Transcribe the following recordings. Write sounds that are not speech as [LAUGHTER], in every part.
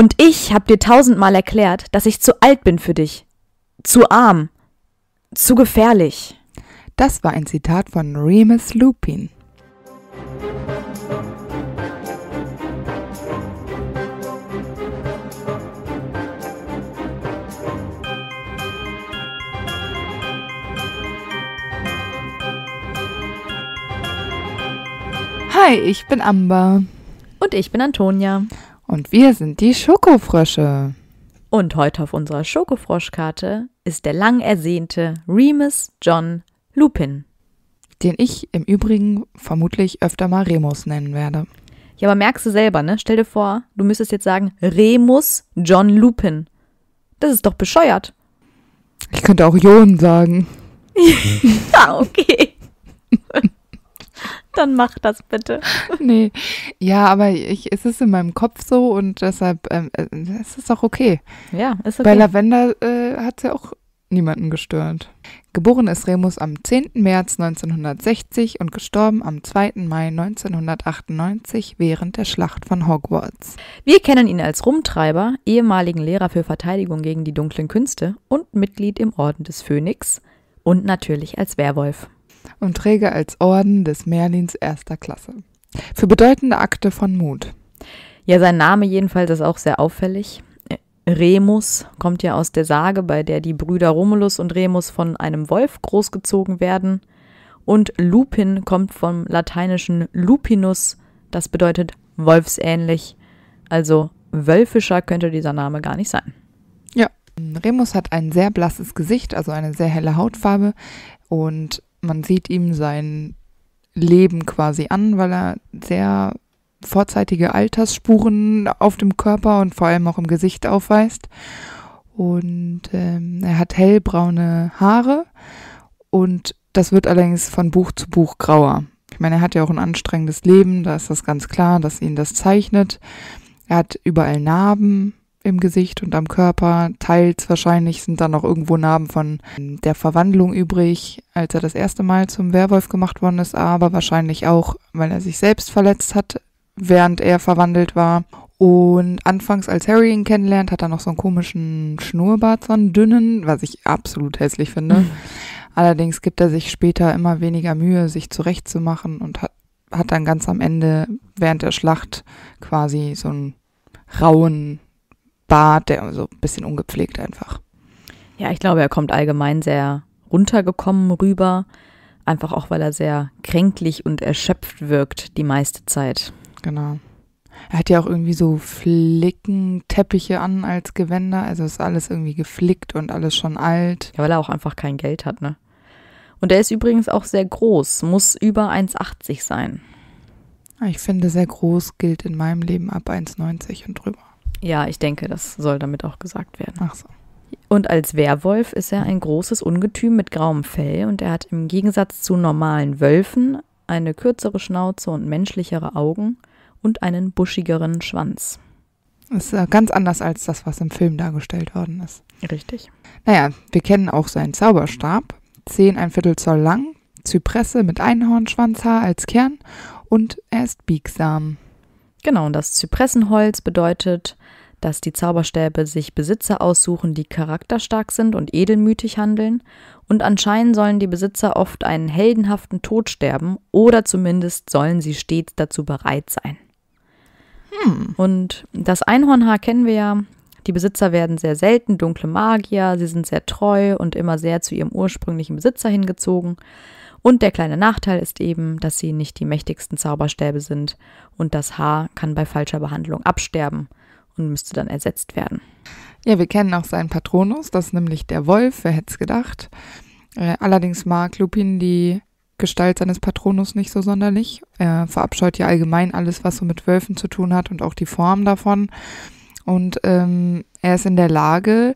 Und ich hab dir tausendmal erklärt, dass ich zu alt bin für dich, zu arm, zu gefährlich. Das war ein Zitat von Remus Lupin. Hi, ich bin Amber. Und ich bin Antonia. Und wir sind die Schokofrösche. Und heute auf unserer Schokofroschkarte ist der lang ersehnte Remus John Lupin. Den ich im Übrigen vermutlich öfter mal Remus nennen werde. Ja, aber merkst du selber, ne? Stell dir vor, du müsstest jetzt sagen Remus John Lupin. Das ist doch bescheuert. Ich könnte auch Jon sagen. [LAUGHS] ja, okay. Dann mach das bitte. [LAUGHS] Nee, ja, aber ich, es ist in meinem Kopf so und deshalb ähm, äh, es ist auch okay. Ja, ist okay. Bei Lavender äh, hat es ja auch niemanden gestört. Geboren ist Remus am 10. März 1960 und gestorben am 2. Mai 1998 während der Schlacht von Hogwarts. Wir kennen ihn als Rumtreiber, ehemaligen Lehrer für Verteidigung gegen die dunklen Künste und Mitglied im Orden des Phönix und natürlich als Werwolf und träge als Orden des Merlins erster Klasse. Für bedeutende Akte von Mut. Ja, sein Name jedenfalls ist auch sehr auffällig. Remus kommt ja aus der Sage, bei der die Brüder Romulus und Remus von einem Wolf großgezogen werden. Und Lupin kommt vom lateinischen Lupinus, das bedeutet wolfsähnlich. Also wölfischer könnte dieser Name gar nicht sein. Ja, Remus hat ein sehr blasses Gesicht, also eine sehr helle Hautfarbe und man sieht ihm sein Leben quasi an, weil er sehr vorzeitige Altersspuren auf dem Körper und vor allem auch im Gesicht aufweist. Und ähm, er hat hellbraune Haare und das wird allerdings von Buch zu Buch grauer. Ich meine, er hat ja auch ein anstrengendes Leben, da ist das ganz klar, dass ihn das zeichnet. Er hat überall Narben, im Gesicht und am Körper. Teils wahrscheinlich sind dann noch irgendwo Narben von ähm, der Verwandlung übrig, als er das erste Mal zum Werwolf gemacht worden ist, aber wahrscheinlich auch, weil er sich selbst verletzt hat, während er verwandelt war. Und anfangs, als Harry ihn kennenlernt, hat er noch so einen komischen Schnurrbart, so einen dünnen, was ich absolut hässlich finde. Mhm. Allerdings gibt er sich später immer weniger Mühe, sich zurechtzumachen und hat, hat dann ganz am Ende während der Schlacht quasi so einen rauen Bart, der so ein bisschen ungepflegt einfach. Ja, ich glaube, er kommt allgemein sehr runtergekommen rüber, einfach auch weil er sehr kränklich und erschöpft wirkt die meiste Zeit. Genau. Er hat ja auch irgendwie so Flickenteppiche an als Gewänder, also ist alles irgendwie geflickt und alles schon alt. Ja, weil er auch einfach kein Geld hat, ne? Und er ist übrigens auch sehr groß, muss über 1,80 sein. Ah, ich finde, sehr groß gilt in meinem Leben ab 1,90 und drüber. Ja, ich denke, das soll damit auch gesagt werden. Ach so. Und als Werwolf ist er ein großes Ungetüm mit grauem Fell und er hat im Gegensatz zu normalen Wölfen eine kürzere Schnauze und menschlichere Augen und einen buschigeren Schwanz. Das ist ganz anders als das, was im Film dargestellt worden ist. Richtig. Naja, wir kennen auch seinen Zauberstab. Zehn ein Viertel Zoll lang, Zypresse mit Einhornschwanzhaar als Kern und er ist biegsam. Genau, und das Zypressenholz bedeutet, dass die Zauberstäbe sich Besitzer aussuchen, die charakterstark sind und edelmütig handeln, und anscheinend sollen die Besitzer oft einen heldenhaften Tod sterben, oder zumindest sollen sie stets dazu bereit sein. Hm. Und das Einhornhaar kennen wir ja. Die Besitzer werden sehr selten dunkle Magier, sie sind sehr treu und immer sehr zu ihrem ursprünglichen Besitzer hingezogen. Und der kleine Nachteil ist eben, dass sie nicht die mächtigsten Zauberstäbe sind und das Haar kann bei falscher Behandlung absterben und müsste dann ersetzt werden. Ja, wir kennen auch seinen Patronus, das ist nämlich der Wolf, wer hätte es gedacht. Äh, allerdings mag Lupin die Gestalt seines Patronus nicht so sonderlich. Er verabscheut ja allgemein alles, was so mit Wölfen zu tun hat und auch die Form davon. Und ähm, er ist in der Lage,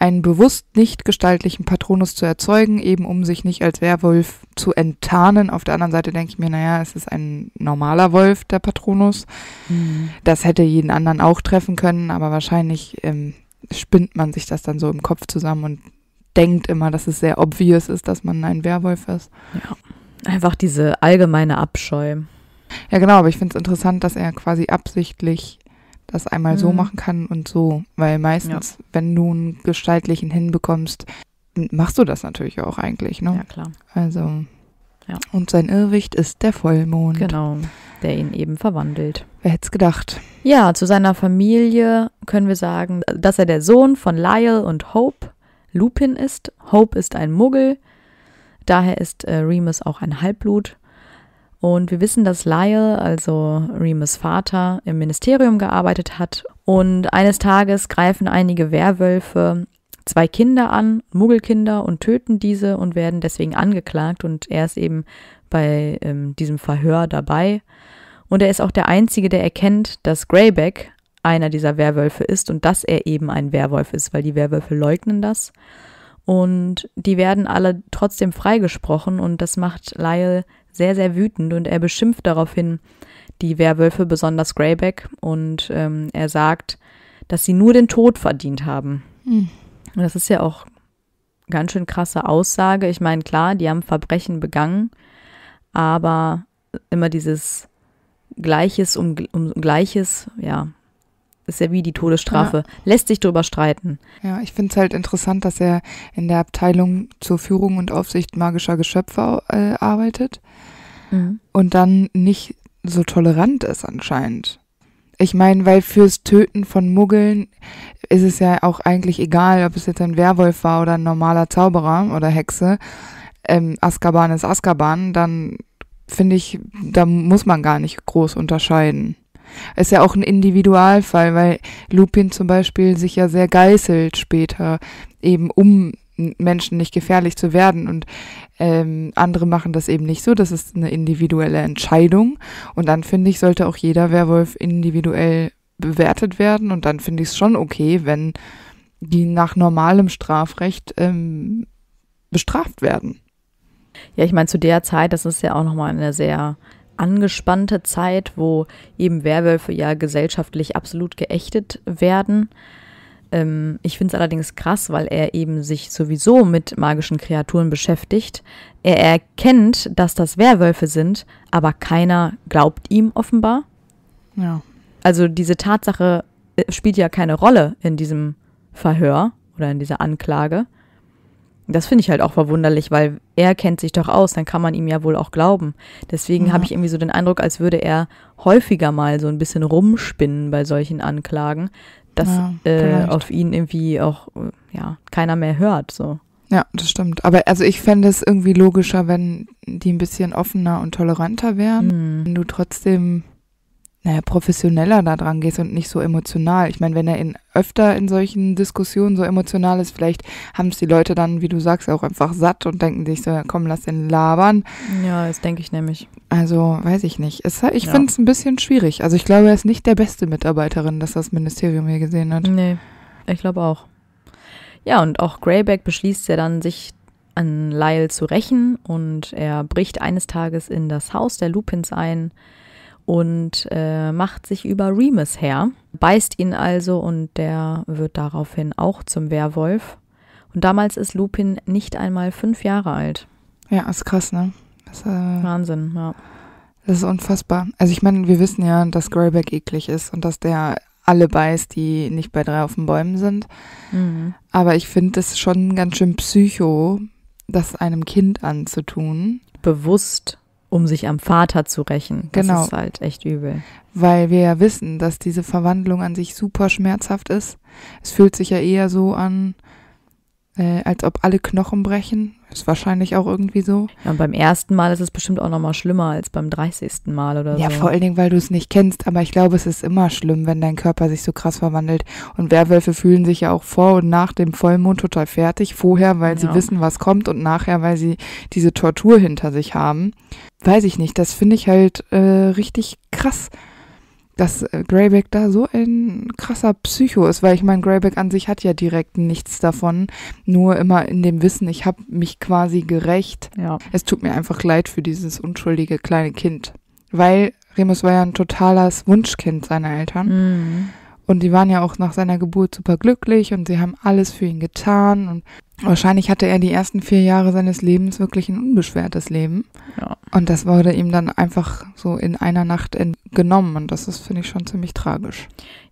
einen bewusst nicht gestaltlichen Patronus zu erzeugen, eben um sich nicht als Werwolf zu enttarnen. Auf der anderen Seite denke ich mir, naja, es ist ein normaler Wolf, der Patronus. Mhm. Das hätte jeden anderen auch treffen können, aber wahrscheinlich ähm, spinnt man sich das dann so im Kopf zusammen und denkt immer, dass es sehr obvious ist, dass man ein Werwolf ist. Ja. Einfach diese allgemeine Abscheu. Ja, genau, aber ich finde es interessant, dass er quasi absichtlich das einmal mhm. so machen kann und so. Weil meistens, ja. wenn du einen gestaltlichen hinbekommst, machst du das natürlich auch eigentlich, ne? Ja, klar. Also. Ja. Und sein Irrwicht ist der Vollmond. Genau, der ihn eben verwandelt. Wer hätte es gedacht? Ja, zu seiner Familie können wir sagen, dass er der Sohn von Lyle und Hope Lupin ist. Hope ist ein Muggel. Daher ist äh, Remus auch ein Halbblut. Und wir wissen, dass Lyle, also Remus Vater, im Ministerium gearbeitet hat. Und eines Tages greifen einige Werwölfe zwei Kinder an, Muggelkinder, und töten diese und werden deswegen angeklagt. Und er ist eben bei ähm, diesem Verhör dabei. Und er ist auch der Einzige, der erkennt, dass Greyback einer dieser Werwölfe ist und dass er eben ein Werwolf ist, weil die Werwölfe leugnen das. Und die werden alle trotzdem freigesprochen und das macht Lyle sehr, sehr wütend und er beschimpft daraufhin die Werwölfe, besonders Greyback, und ähm, er sagt, dass sie nur den Tod verdient haben. Mhm. Und das ist ja auch ganz schön krasse Aussage. Ich meine, klar, die haben Verbrechen begangen, aber immer dieses Gleiches um, um Gleiches, ja, ist ja wie die Todesstrafe. Ja. Lässt sich drüber streiten. Ja, ich finde es halt interessant, dass er in der Abteilung zur Führung und Aufsicht magischer Geschöpfe äh, arbeitet mhm. und dann nicht so tolerant ist anscheinend. Ich meine, weil fürs Töten von Muggeln ist es ja auch eigentlich egal, ob es jetzt ein Werwolf war oder ein normaler Zauberer oder Hexe. Ähm, Azkaban ist Azkaban, dann finde ich, da muss man gar nicht groß unterscheiden. Ist ja auch ein Individualfall, weil Lupin zum Beispiel sich ja sehr geißelt später, eben um Menschen nicht gefährlich zu werden. Und ähm, andere machen das eben nicht so. Das ist eine individuelle Entscheidung. Und dann finde ich, sollte auch jeder Werwolf individuell bewertet werden. Und dann finde ich es schon okay, wenn die nach normalem Strafrecht ähm, bestraft werden. Ja, ich meine, zu der Zeit, das ist ja auch nochmal eine sehr angespannte Zeit, wo eben Werwölfe ja gesellschaftlich absolut geächtet werden. Ähm, ich finde es allerdings krass, weil er eben sich sowieso mit magischen Kreaturen beschäftigt. Er erkennt, dass das Werwölfe sind, aber keiner glaubt ihm offenbar. Ja. Also diese Tatsache äh, spielt ja keine Rolle in diesem Verhör oder in dieser Anklage. Das finde ich halt auch verwunderlich, weil er kennt sich doch aus, dann kann man ihm ja wohl auch glauben. Deswegen ja. habe ich irgendwie so den Eindruck, als würde er häufiger mal so ein bisschen rumspinnen bei solchen Anklagen, dass ja, äh, auf ihn irgendwie auch äh, ja, keiner mehr hört. So. Ja, das stimmt. Aber also ich fände es irgendwie logischer, wenn die ein bisschen offener und toleranter wären. Mhm. Wenn du trotzdem naja, professioneller da dran gehst und nicht so emotional. Ich meine, wenn er in, öfter in solchen Diskussionen so emotional ist, vielleicht haben es die Leute dann, wie du sagst, auch einfach satt und denken sich so, komm, lass den labern. Ja, das denke ich nämlich. Also, weiß ich nicht. Es, ich ja. finde es ein bisschen schwierig. Also, ich glaube, er ist nicht der beste Mitarbeiterin, das das Ministerium hier gesehen hat. Nee, ich glaube auch. Ja, und auch Greyback beschließt ja dann, sich an Lyle zu rächen und er bricht eines Tages in das Haus der Lupins ein und äh, macht sich über Remus her, beißt ihn also und der wird daraufhin auch zum Werwolf. Und damals ist Lupin nicht einmal fünf Jahre alt. Ja, ist krass, ne? Ist, äh, Wahnsinn, ja. Das ist unfassbar. Also ich meine, wir wissen ja, dass Greyback eklig ist und dass der alle beißt, die nicht bei drei auf den Bäumen sind. Mhm. Aber ich finde es schon ganz schön psycho, das einem Kind anzutun. Bewusst um sich am Vater zu rächen. Das genau. ist halt echt übel. Weil wir ja wissen, dass diese Verwandlung an sich super schmerzhaft ist. Es fühlt sich ja eher so an, äh, als ob alle Knochen brechen. Ist wahrscheinlich auch irgendwie so. Ja, und beim ersten Mal ist es bestimmt auch nochmal schlimmer als beim 30. Mal oder ja, so. Ja, vor allen Dingen, weil du es nicht kennst. Aber ich glaube, es ist immer schlimm, wenn dein Körper sich so krass verwandelt. Und Werwölfe fühlen sich ja auch vor und nach dem Vollmond total fertig. Vorher, weil ja. sie wissen, was kommt und nachher, weil sie diese Tortur hinter sich haben weiß ich nicht, das finde ich halt äh, richtig krass, dass äh, Greyback da so ein krasser Psycho ist, weil ich meine, Greyback an sich hat ja direkt nichts davon, nur immer in dem Wissen, ich habe mich quasi gerecht. Ja. Es tut mir einfach leid für dieses unschuldige kleine Kind, weil Remus war ja ein totales Wunschkind seiner Eltern. Mhm. Und die waren ja auch nach seiner Geburt super glücklich und sie haben alles für ihn getan. Und wahrscheinlich hatte er die ersten vier Jahre seines Lebens wirklich ein unbeschwertes Leben. Ja. Und das wurde ihm dann einfach so in einer Nacht entgenommen. Und das ist, finde ich, schon ziemlich tragisch.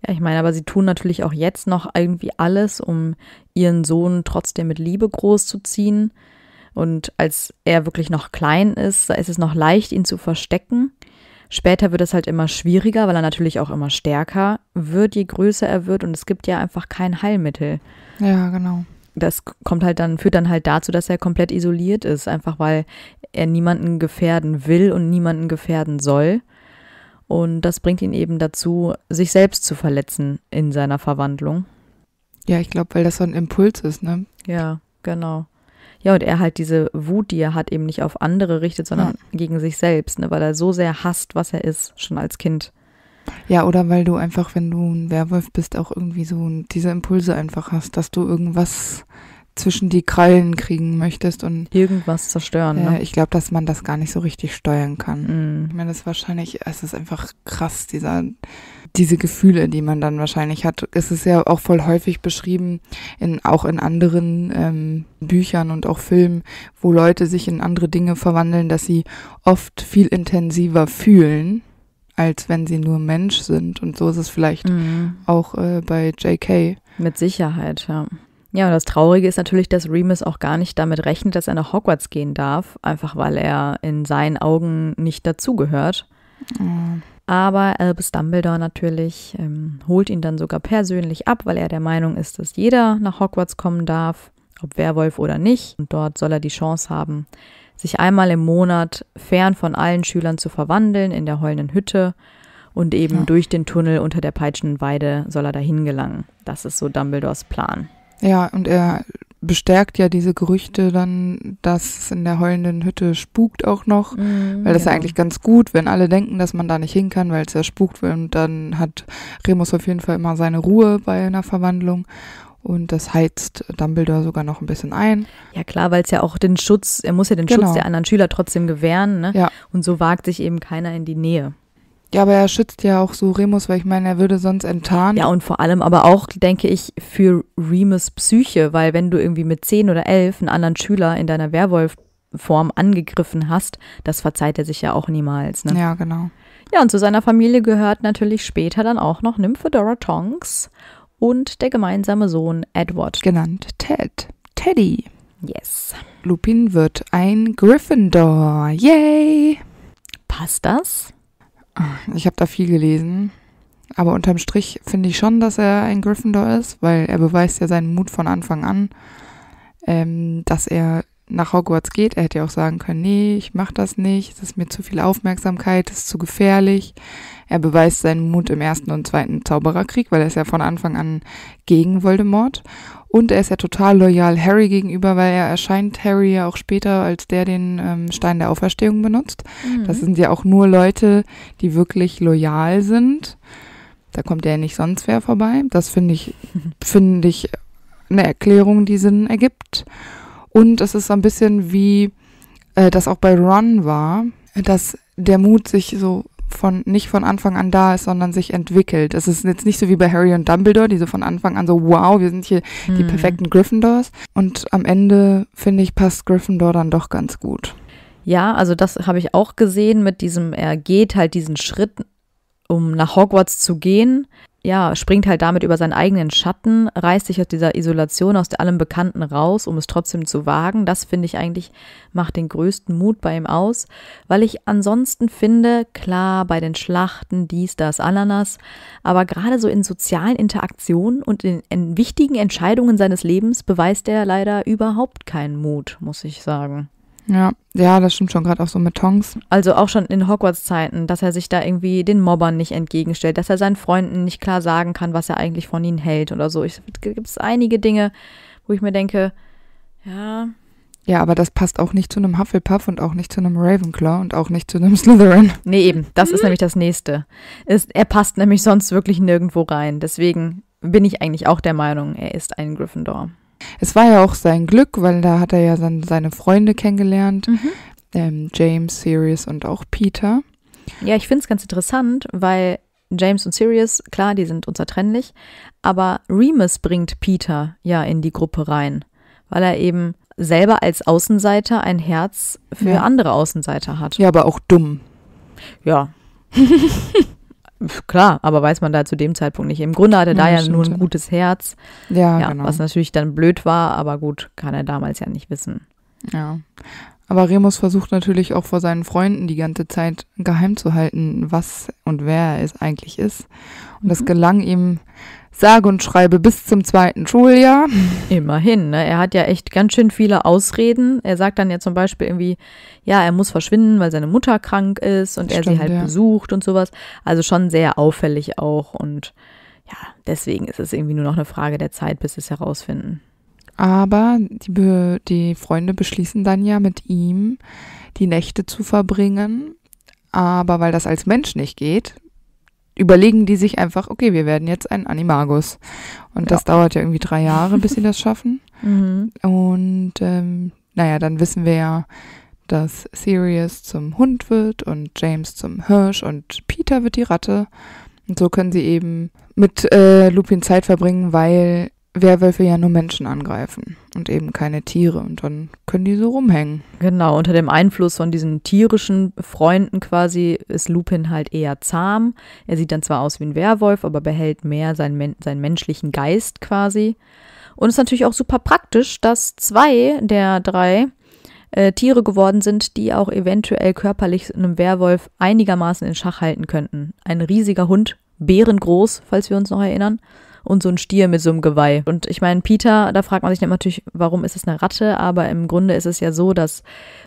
Ja, ich meine, aber sie tun natürlich auch jetzt noch irgendwie alles, um ihren Sohn trotzdem mit Liebe großzuziehen. Und als er wirklich noch klein ist, da ist es noch leicht, ihn zu verstecken. Später wird es halt immer schwieriger, weil er natürlich auch immer stärker wird, je größer er wird. Und es gibt ja einfach kein Heilmittel. Ja, genau. Das kommt halt dann, führt dann halt dazu, dass er komplett isoliert ist, einfach weil er niemanden gefährden will und niemanden gefährden soll. Und das bringt ihn eben dazu, sich selbst zu verletzen in seiner Verwandlung. Ja, ich glaube, weil das so ein Impuls ist, ne? Ja, genau. Ja, und er halt diese Wut, die er hat, eben nicht auf andere richtet, sondern ja. gegen sich selbst, ne, weil er so sehr hasst, was er ist, schon als Kind. Ja, oder weil du einfach, wenn du ein Werwolf bist, auch irgendwie so diese Impulse einfach hast, dass du irgendwas zwischen die Krallen kriegen möchtest und irgendwas zerstören. Ne? Äh, ne? Ich glaube, dass man das gar nicht so richtig steuern kann. Mm. Ich meine, das ist wahrscheinlich, es ist einfach krass, dieser diese Gefühle, die man dann wahrscheinlich hat. Es ist ja auch voll häufig beschrieben, in, auch in anderen ähm, Büchern und auch Filmen, wo Leute sich in andere Dinge verwandeln, dass sie oft viel intensiver fühlen, als wenn sie nur Mensch sind. Und so ist es vielleicht mhm. auch äh, bei JK. Mit Sicherheit, ja. Ja, und das Traurige ist natürlich, dass Remus auch gar nicht damit rechnet, dass er nach Hogwarts gehen darf, einfach weil er in seinen Augen nicht dazugehört. Mhm. Aber Albus Dumbledore natürlich ähm, holt ihn dann sogar persönlich ab, weil er der Meinung ist, dass jeder nach Hogwarts kommen darf, ob Werwolf oder nicht. Und dort soll er die Chance haben, sich einmal im Monat fern von allen Schülern zu verwandeln in der heulenden Hütte. Und eben ja. durch den Tunnel unter der peitschenden Weide soll er dahin gelangen. Das ist so Dumbledores Plan. Ja, und er bestärkt ja diese Gerüchte dann, dass es in der heulenden Hütte spukt auch noch, mm, weil das genau. ist eigentlich ganz gut, wenn alle denken, dass man da nicht hin kann, weil es ja spukt wird und dann hat Remus auf jeden Fall immer seine Ruhe bei einer Verwandlung und das heizt Dumbledore sogar noch ein bisschen ein. Ja klar, weil es ja auch den Schutz, er muss ja den genau. Schutz der anderen Schüler trotzdem gewähren ne? ja. und so wagt sich eben keiner in die Nähe. Ja, aber er schützt ja auch so Remus, weil ich meine, er würde sonst enttarnen. Ja, und vor allem aber auch, denke ich, für Remus Psyche, weil wenn du irgendwie mit zehn oder elf einen anderen Schüler in deiner Werwolf-Form angegriffen hast, das verzeiht er sich ja auch niemals. Ne? Ja, genau. Ja, und zu seiner Familie gehört natürlich später dann auch noch Nymphe Dora Tonks und der gemeinsame Sohn Edward. Genannt Ted. Teddy. Yes. Lupin wird ein Gryffindor. Yay! Passt das? Ich habe da viel gelesen. Aber unterm Strich finde ich schon, dass er ein Gryffindor ist, weil er beweist ja seinen Mut von Anfang an, ähm, dass er nach Hogwarts geht. Er hätte ja auch sagen können, nee, ich mache das nicht, es ist mir zu viel Aufmerksamkeit, es ist zu gefährlich. Er beweist seinen Mut im ersten und zweiten Zaubererkrieg, weil er ist ja von Anfang an gegen Voldemort. Und er ist ja total loyal Harry gegenüber, weil er erscheint Harry ja auch später als der, den ähm, Stein der Auferstehung benutzt. Mhm. Das sind ja auch nur Leute, die wirklich loyal sind. Da kommt er ja nicht sonst wer vorbei. Das finde ich, [LAUGHS] finde ich eine Erklärung, die Sinn ergibt. Und es ist so ein bisschen wie äh, das auch bei Ron war, dass der Mut sich so von nicht von Anfang an da ist, sondern sich entwickelt. Es ist jetzt nicht so wie bei Harry und Dumbledore, die so von Anfang an so, wow, wir sind hier mhm. die perfekten Gryffindors. Und am Ende, finde ich, passt Gryffindor dann doch ganz gut. Ja, also das habe ich auch gesehen mit diesem, er geht halt diesen Schritt, um nach Hogwarts zu gehen ja, springt halt damit über seinen eigenen Schatten, reißt sich aus dieser Isolation, aus allem Bekannten raus, um es trotzdem zu wagen. Das finde ich eigentlich macht den größten Mut bei ihm aus, weil ich ansonsten finde, klar, bei den Schlachten dies, das, Ananas, aber gerade so in sozialen Interaktionen und in, in wichtigen Entscheidungen seines Lebens beweist er leider überhaupt keinen Mut, muss ich sagen. Ja, ja, das stimmt schon gerade auch so mit Tongs. Also auch schon in Hogwarts-Zeiten, dass er sich da irgendwie den Mobbern nicht entgegenstellt, dass er seinen Freunden nicht klar sagen kann, was er eigentlich von ihnen hält oder so. Es gibt einige Dinge, wo ich mir denke, ja. Ja, aber das passt auch nicht zu einem Hufflepuff und auch nicht zu einem Ravenclaw und auch nicht zu einem Slytherin. Nee, eben. Das ist mhm. nämlich das Nächste. Es, er passt nämlich sonst wirklich nirgendwo rein. Deswegen bin ich eigentlich auch der Meinung, er ist ein Gryffindor. Es war ja auch sein Glück, weil da hat er ja sein, seine Freunde kennengelernt, mhm. ähm, James, Sirius und auch Peter. Ja, ich finde es ganz interessant, weil James und Sirius, klar, die sind unzertrennlich, aber Remus bringt Peter ja in die Gruppe rein, weil er eben selber als Außenseiter ein Herz für ja. andere Außenseiter hat. Ja, aber auch dumm. Ja. [LAUGHS] Klar, aber weiß man da zu dem Zeitpunkt nicht. Im Grunde hatte er da ja, ja nur ein gutes Herz. Ja, ja genau. Was natürlich dann blöd war, aber gut, kann er damals ja nicht wissen. Ja. Aber Remus versucht natürlich auch vor seinen Freunden die ganze Zeit geheim zu halten, was und wer es eigentlich ist. Und mhm. das gelang ihm sage und schreibe bis zum zweiten Schuljahr. Immerhin, ne? er hat ja echt ganz schön viele Ausreden. Er sagt dann ja zum Beispiel irgendwie, ja, er muss verschwinden, weil seine Mutter krank ist und Stimmt, er sie halt ja. besucht und sowas. Also schon sehr auffällig auch und ja, deswegen ist es irgendwie nur noch eine Frage der Zeit, bis sie es herausfinden. Aber die, Be die Freunde beschließen dann ja mit ihm, die Nächte zu verbringen. Aber weil das als Mensch nicht geht, überlegen die sich einfach, okay, wir werden jetzt ein Animagus. Und ja. das dauert ja irgendwie drei Jahre, bis sie das schaffen. [LAUGHS] Mhm. Und ähm, naja, dann wissen wir ja, dass Sirius zum Hund wird und James zum Hirsch und Peter wird die Ratte. Und so können sie eben mit äh, Lupin Zeit verbringen, weil Werwölfe ja nur Menschen angreifen und eben keine Tiere. Und dann können die so rumhängen. Genau, unter dem Einfluss von diesen tierischen Freunden quasi ist Lupin halt eher zahm. Er sieht dann zwar aus wie ein Werwolf, aber behält mehr seinen, seinen menschlichen Geist quasi. Und es ist natürlich auch super praktisch, dass zwei der drei äh, Tiere geworden sind, die auch eventuell körperlich einem Werwolf einigermaßen in Schach halten könnten. Ein riesiger Hund, bärengroß, falls wir uns noch erinnern und so ein Stier mit so einem Geweih. Und ich meine, Peter, da fragt man sich natürlich, warum ist es eine Ratte? Aber im Grunde ist es ja so, dass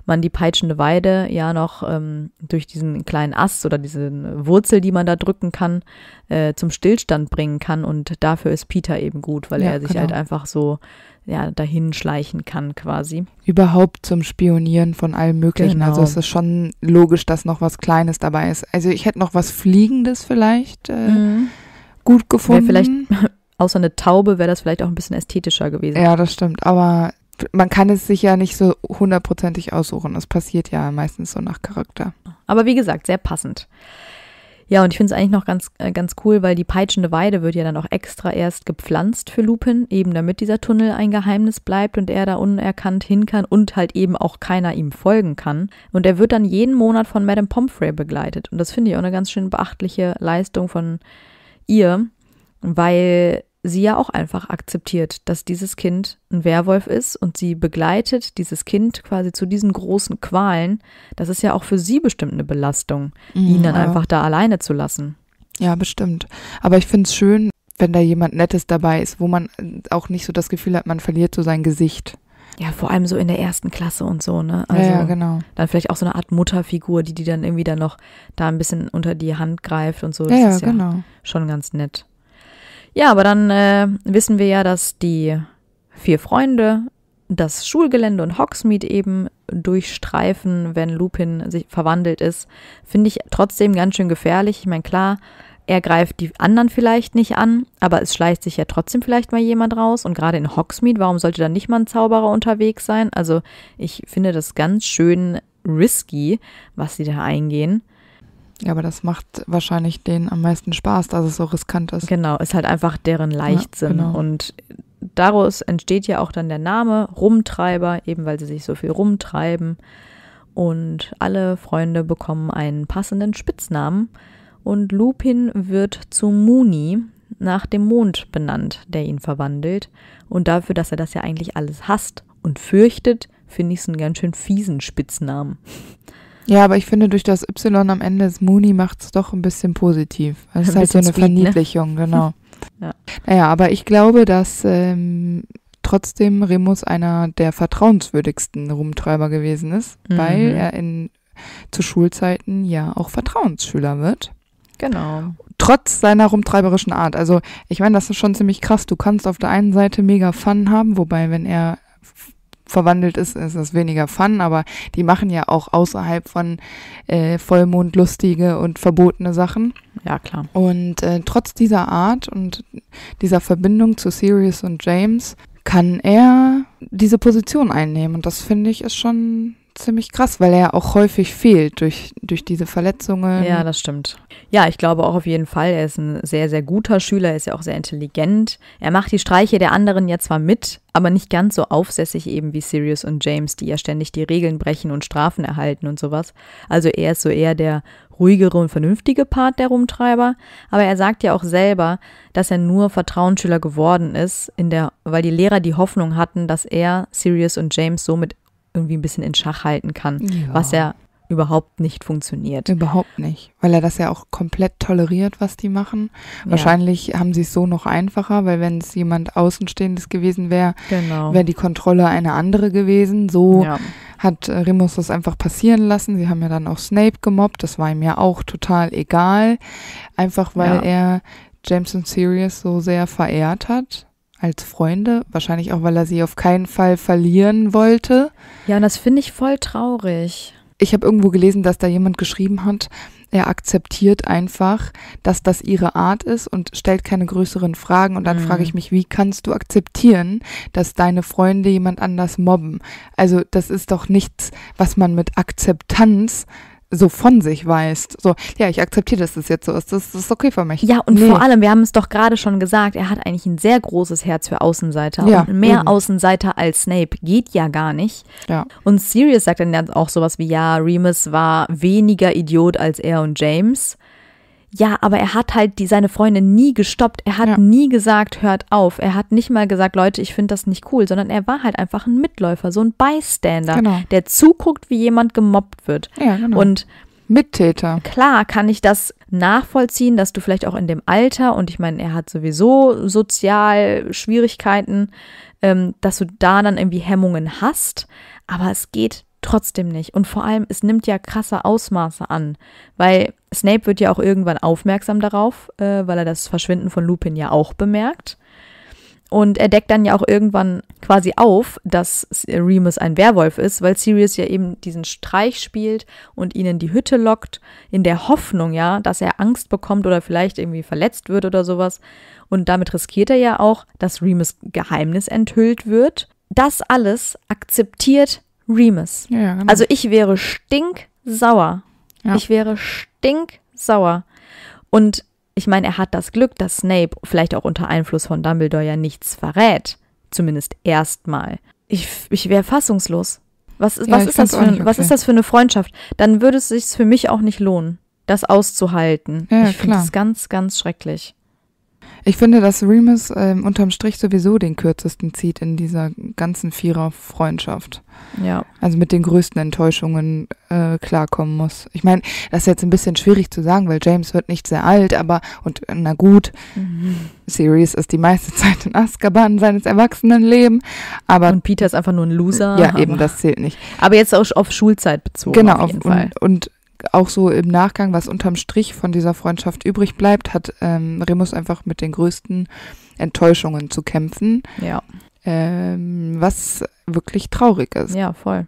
man die peitschende Weide ja noch ähm, durch diesen kleinen Ast oder diese Wurzel, die man da drücken kann, äh, zum Stillstand bringen kann. Und dafür ist Peter eben gut, weil ja, er sich halt genau. halt einfach so ja, dahin schleichen kann quasi. Überhaupt zum Spionieren von allem Möglichen. Genau. Also es ist schon logisch, dass noch was Kleines dabei ist. Also ich hätte noch was Fliegendes vielleicht. Äh, mhm gut gefunden. vielleicht, [LAUGHS] außer eine Taube, wäre das vielleicht auch ein bisschen ästhetischer gewesen. Ja, das stimmt. Aber man kann es sich ja nicht so hundertprozentig aussuchen. Es passiert ja meistens so nach Charakter. Aber wie gesagt, sehr passend. Ja, und ich finde es eigentlich noch ganz, äh, ganz cool, weil die peitschende Weide wird ja dann auch extra erst gepflanzt für Lupin, eben damit dieser Tunnel ein Geheimnis bleibt und er da unerkannt hin kann und halt eben auch keiner ihm folgen kann. Und er wird dann jeden Monat von Madame Pomfrey begleitet. Und das finde ich auch eine ganz schön beachtliche Leistung von ihr, weil sie ja auch einfach akzeptiert, dass dieses Kind ein Werwolf ist und sie begleitet dieses Kind quasi zu diesen großen Qualen. Das ist ja auch für sie bestimmt eine Belastung, mhm, ihn dann ja. einfach da alleine zu lassen. Ja, bestimmt. Aber ich finde es schön, wenn da jemand Nettes dabei ist, wo man auch nicht so das Gefühl hat, man verliert so sein Gesicht. Ja, vor allem so in der ersten Klasse und so, ne? Also ja, ja, also genau. Dann vielleicht auch so eine Art Mutterfigur, die die dann irgendwie dann noch da ein bisschen unter die Hand greift und so. Das ja, ist ja genau. schon ganz nett. Ja, aber dann äh, wissen wir ja, dass die vier Freunde das Schulgelände und Hogsmeade eben durchstreifen, wenn Lupin sich verwandelt ist. Finde ich trotzdem ganz schön gefährlich. Ich meine, klar, er greift die anderen vielleicht nicht an, aber es schleicht sich ja trotzdem vielleicht mal jemand raus. Und gerade in Hogsmeade, warum sollte da nicht mal ein Zauberer unterwegs sein? Also ich finde das ganz schön risky, was sie da eingehen. Ja, aber das macht wahrscheinlich denen am meisten Spaß, dass es so riskant ist. Genau, ist halt einfach deren Leichtsinn. Ja, genau. Und daraus entsteht ja auch dann der Name Rumtreiber, eben weil sie sich so viel rumtreiben. Und alle Freunde bekommen einen passenden Spitznamen und Lupin wird zu Muni nach dem Mond benannt, der ihn verwandelt. Und dafür, dass er das ja eigentlich alles hasst und fürchtet, finde ich es einen ganz schön fiesen Spitznamen. Ja, aber ich finde, durch das Y am Ende des Muni macht es doch ein bisschen positiv. [LAUGHS] Es ist halt so eine sweet, ne? Verniedlichung, ne? genau. [LAUGHS] ja. Naja, aber ich glaube, dass ähm, trotzdem Remus einer der vertrauenswürdigsten Rumtreiber gewesen ist, mhm. weil er in, zu Schulzeiten ja auch Vertrauensschüler wird. Genau. Trotz seiner rumtreiberischen Art. Also ich meine, das ist schon ziemlich krass. Du kannst auf der einen Seite mega Fun haben, wobei wenn er verwandelt ist, ist das weniger Fun, aber die machen ja auch außerhalb von äh, Vollmond lustige und verbotene Sachen. Ja, klar. Und äh, trotz dieser Art und dieser Verbindung zu Sirius und James kann er diese Position einnehmen. Und das finde ich ist schon ziemlich krass, weil er ja auch häufig fehlt durch, durch diese Verletzungen. Ja, das stimmt. Ja, ich glaube auch auf jeden Fall. Er ist ein sehr, sehr guter Schüler, ist ja auch sehr intelligent. Er macht die Streiche der anderen ja zwar mit, aber nicht ganz so aufsässig eben wie Sirius und James, die ja ständig die Regeln brechen und Strafen erhalten und sowas. Also er ist so eher der ruhigere und vernünftige Part der Rumtreiber, aber er sagt ja auch selber, dass er nur Vertrauensschüler geworden ist, in der, weil die Lehrer die Hoffnung hatten, dass er Sirius und James somit irgendwie ein bisschen in Schach halten kann, ja. was ja überhaupt nicht funktioniert. Überhaupt nicht, weil er das ja auch komplett toleriert, was die machen. Ja. Wahrscheinlich haben sie es so noch einfacher, weil wenn es jemand Außenstehendes gewesen wäre, genau. wäre die Kontrolle eine andere gewesen. So ja. hat äh, Remus das einfach passieren lassen. Sie haben ja dann auch Snape gemobbt, das war ihm ja auch total egal, einfach weil ja. er James und Sirius so sehr verehrt hat als Freunde, wahrscheinlich auch, weil er sie auf keinen Fall verlieren wollte. Ja, das finde ich voll traurig. Ich habe irgendwo gelesen, dass da jemand geschrieben hat, er akzeptiert einfach, dass das ihre Art ist und stellt keine größeren Fragen. Und dann mhm. frage ich mich, wie kannst du akzeptieren, dass deine Freunde jemand anders mobben? Also das ist doch nichts, was man mit Akzeptanz so von sich weißt. So, ja, ich akzeptiere, dass das jetzt so ist. Das, das ist okay für mich. Ja, und nee. vor allem, wir haben es doch gerade schon gesagt, er hat eigentlich ein sehr großes Herz für Außenseiter. Ja, und mehr eben. Außenseiter als Snape geht ja gar nicht. Ja. Und Sirius sagt dann auch sowas wie, ja, Remus war weniger Idiot als er und James ja, aber er hat halt die, seine Freundin nie gestoppt. Er hat ja. nie gesagt, hört auf. Er hat nicht mal gesagt, Leute, ich finde das nicht cool, sondern er war halt einfach ein Mitläufer, so ein Bystander, genau. der zuguckt, wie jemand gemobbt wird. Ja, genau. Und Mittäter. Klar kann ich das nachvollziehen, dass du vielleicht auch in dem Alter, und ich meine, er hat sowieso sozial Schwierigkeiten, ähm, dass du da dann irgendwie Hemmungen hast, aber es geht trotzdem nicht. Und vor allem, es nimmt ja krasse Ausmaße an, weil Snape wird ja auch irgendwann aufmerksam darauf, äh, weil er das Verschwinden von Lupin ja auch bemerkt. Und er deckt dann ja auch irgendwann quasi auf, dass Remus ein Werwolf ist, weil Sirius ja eben diesen Streich spielt und ihn in die Hütte lockt, in der Hoffnung ja, dass er Angst bekommt oder vielleicht irgendwie verletzt wird oder sowas. Und damit riskiert er ja auch, dass Remus Geheimnis enthüllt wird. Das alles akzeptiert Remus. Ja, genau. Also ich wäre stinksauer, ja. Ich wäre stinksauer. Und ich meine, er hat das Glück, dass Snape vielleicht auch unter Einfluss von Dumbledore ja nichts verrät. Zumindest erstmal. Ich, ich wäre fassungslos. Was, ja, was, ist das für, okay. was ist das für eine Freundschaft? Dann würde es sich für mich auch nicht lohnen, das auszuhalten. Ja, ich finde es ganz, ganz schrecklich. Ich finde, dass Remus ähm, unterm Strich sowieso den kürzesten zieht in dieser ganzen Vierer-Freundschaft. Ja. Also mit den größten Enttäuschungen äh, klarkommen muss. Ich meine, das ist jetzt ein bisschen schwierig zu sagen, weil James wird nicht sehr alt, aber, und na gut, mhm. Sirius ist die meiste [LAUGHS] Zeit in Azkaban seines Erwachsenenlebens. Aber und Peter ist einfach nur ein Loser. Ja, eben, das zählt nicht. Aber jetzt auch auf Schulzeit bezogen. Genau, auf jeden auf, Fall. und, und auch so im Nachgang, was unterm Strich von dieser Freundschaft übrig bleibt, hat ähm, Remus einfach mit den größten Enttäuschungen zu kämpfen. Ja. Ähm, was wirklich traurig ist. Ja, voll.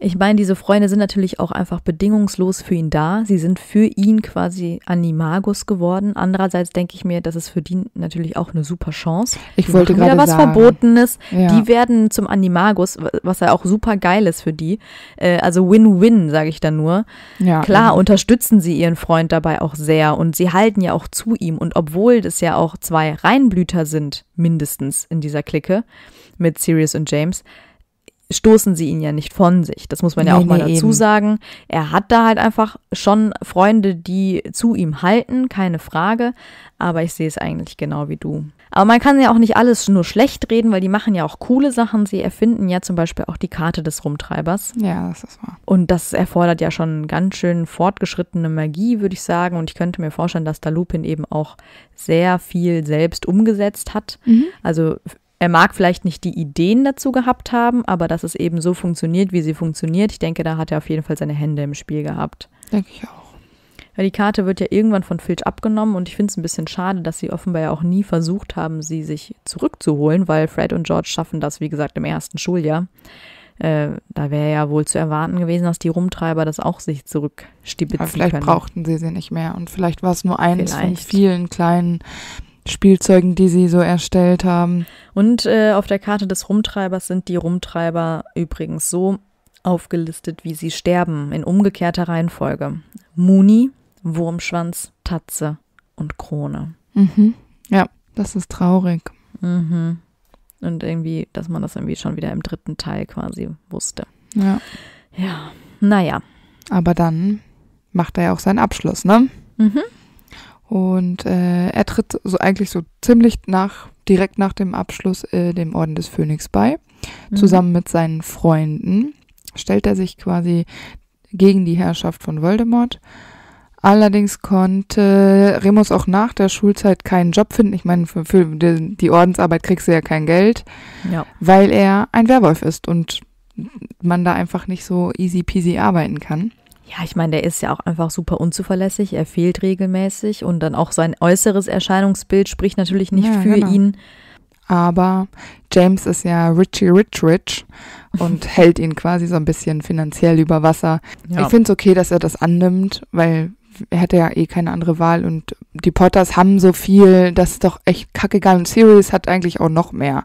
Ich meine, diese Freunde sind natürlich auch einfach bedingungslos für ihn da. Sie sind für ihn quasi Animagus geworden. Andererseits denke ich mir, das ist für die natürlich auch eine super Chance. Ich die wollte gerade was sagen. Verbotenes. Ja. Die werden zum Animagus, was ja auch super geil ist für die. Äh, also Win-Win, sage ich dann nur. Ja, Klar, eben. unterstützen sie ihren Freund dabei auch sehr und sie halten ja auch zu ihm. Und obwohl das ja auch zwei Reinblüter sind, mindestens in dieser Clique mit Sirius und James, stoßen sie ihn ja nicht von sich. Das muss man ja nee, auch mal nee, dazu eben. sagen. Er hat da halt einfach schon Freunde, die zu ihm halten, keine Frage. Aber ich sehe es eigentlich genau wie du. Aber man kann ja auch nicht alles nur schlecht reden, weil die machen ja auch coole Sachen. Sie erfinden ja zum Beispiel auch die Karte des Rumtreibers. Ja, das ist wahr. Und das erfordert ja schon ganz schön fortgeschrittene Magie, würde ich sagen. Und ich könnte mir vorstellen, dass da Lupin eben auch sehr viel selbst umgesetzt hat. Mhm. Also er mag vielleicht nicht die Ideen dazu gehabt haben, aber dass es eben so funktioniert, wie sie funktioniert, ich denke, da hat er auf jeden Fall seine Hände im Spiel gehabt. Denke ich auch. Ja, die Karte wird ja irgendwann von Filch abgenommen und ich finde es ein bisschen schade, dass sie offenbar ja auch nie versucht haben, sie sich zurückzuholen, weil Fred und George schaffen das, wie gesagt, im ersten Schuljahr. Äh, da wäre ja wohl zu erwarten gewesen, dass die Rumtreiber das auch sich zurückstibitzen ja, vielleicht können. Vielleicht brauchten sie sie nicht mehr und vielleicht war es nur eins vielleicht. von vielen kleinen Spielzeugen, die sie so erstellt haben. Und äh, auf der Karte des Rumtreibers sind die Rumtreiber übrigens so aufgelistet, wie sie sterben, in umgekehrter Reihenfolge. Muni, Wurmschwanz, Tatze und Krone. Mhm. Ja, das ist traurig. Mhm. Und irgendwie, dass man das irgendwie schon wieder im dritten Teil quasi wusste. Ja. Ja, naja. Aber dann macht er ja auch seinen Abschluss, ne? Mhm. Und äh, er tritt so eigentlich so ziemlich nach, direkt nach dem Abschluss äh, dem Orden des Phönix bei. Mhm. Zusammen mit seinen Freunden stellt er sich quasi gegen die Herrschaft von Voldemort. Allerdings konnte Remus auch nach der Schulzeit keinen Job finden. Ich meine, für, für die Ordensarbeit kriegst du ja kein Geld, ja. weil er ein Werwolf ist und man da einfach nicht so easy peasy arbeiten kann. Ja, ich meine, der ist ja auch einfach super unzuverlässig. Er fehlt regelmäßig und dann auch sein äußeres Erscheinungsbild spricht natürlich nicht ja, für genau. ihn. Aber James ist ja Richie Rich Rich und [LAUGHS] hält ihn quasi so ein bisschen finanziell über Wasser. Ja. Ich finde es okay, dass er das annimmt, weil er hätte ja eh keine andere Wahl und die Potters haben so viel, das ist doch echt kackegal und Sirius hat eigentlich auch noch mehr.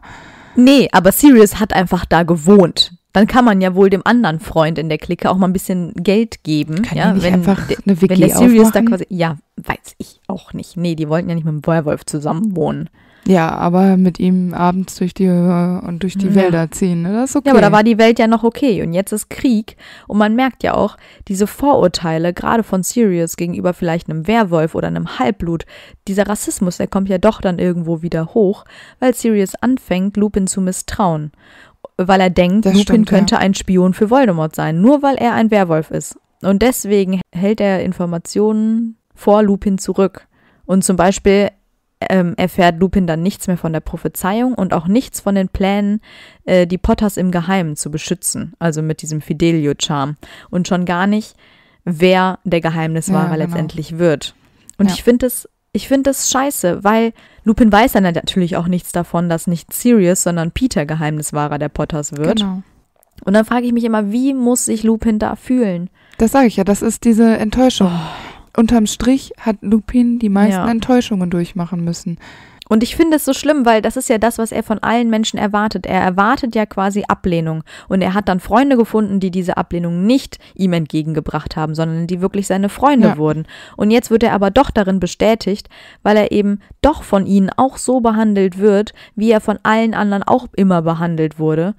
Nee, aber Sirius hat einfach da gewohnt dann kann man ja wohl dem anderen Freund in der Clique auch mal ein bisschen Geld geben. Kann ja, wenn, einfach eine WG wenn der Sirius da quasi, ja, weiß ich auch nicht. Nee, die wollten ja nicht mit dem Werwolf zusammen wohnen. Ja, aber mit ihm abends durch die äh, und durch die ja. Wälder ziehen, ne? das ist okay. Ja, aber da war die Welt ja noch okay und jetzt ist Krieg und man merkt ja auch, diese Vorurteile, gerade von Sirius gegenüber vielleicht einem Werwolf oder einem Halbblut, dieser Rassismus, der kommt ja doch dann irgendwo wieder hoch, weil Sirius anfängt, Lupin zu misstrauen weil er denkt, das Lupin stimmt, könnte ja. ein Spion für Voldemort sein, nur weil er ein Werwolf ist. Und deswegen hält er Informationen vor Lupin zurück. Und zum Beispiel ähm, erfährt Lupin dann nichts mehr von der Prophezeiung und auch nichts von den Plänen, äh, die Potters im Geheimen zu beschützen, also mit diesem Fidelio-Charm. Und schon gar nicht, wer der Geheimniswahrer ja, genau. letztendlich wird. Und ja. ich finde es ich finde das scheiße, weil Lupin weiß dann natürlich auch nichts davon, dass nicht Sirius, sondern Peter Geheimniswahrer der Potters wird. Genau. Und dann frage ich mich immer, wie muss sich Lupin da fühlen? Das sage ich ja, das ist diese Enttäuschung. Oh. Unterm Strich hat Lupin die meisten ja. Enttäuschungen durchmachen müssen. Und ich finde es so schlimm, weil das ist ja das, was er von allen Menschen erwartet. Er erwartet ja quasi Ablehnung. Und er hat dann Freunde gefunden, die diese Ablehnung nicht ihm entgegengebracht haben, sondern die wirklich seine Freunde ja. wurden. Und jetzt wird er aber doch darin bestätigt, weil er eben doch von ihnen auch so behandelt wird, wie er von allen anderen auch immer behandelt wurde.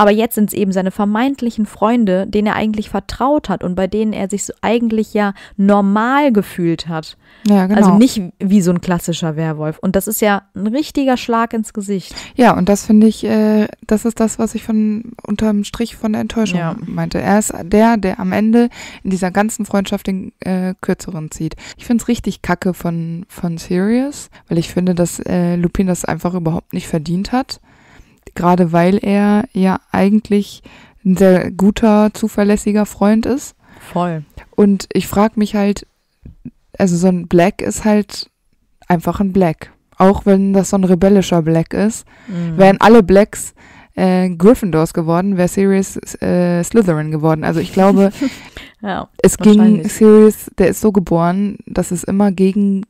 Aber jetzt sind es eben seine vermeintlichen Freunde, denen er eigentlich vertraut hat und bei denen er sich so eigentlich ja normal gefühlt hat. Ja, also genau. Also nicht wie so ein klassischer Werwolf. Und das ist ja ein richtiger Schlag ins Gesicht. Ja, und das finde ich, äh, das ist das, was ich von unterm Strich von der Enttäuschung ja. meinte. Er ist der, der am Ende in dieser ganzen Freundschaft den äh, kürzeren zieht. Ich finde es richtig kacke von, von Sirius, weil ich finde, dass äh, Lupin das einfach überhaupt nicht verdient hat gerade weil er ja eigentlich ein sehr guter, zuverlässiger Freund ist. Voll. Und ich frage mich halt, also so ein Black ist halt einfach ein Black. Auch wenn das so ein rebellischer Black ist. Mhm. Wären alle Blacks äh, Gryffindors geworden, wäre Sirius äh, Slytherin geworden. Also ich glaube, [LAUGHS] ja, es ging Sirius, der ist so geboren, dass es immer gegen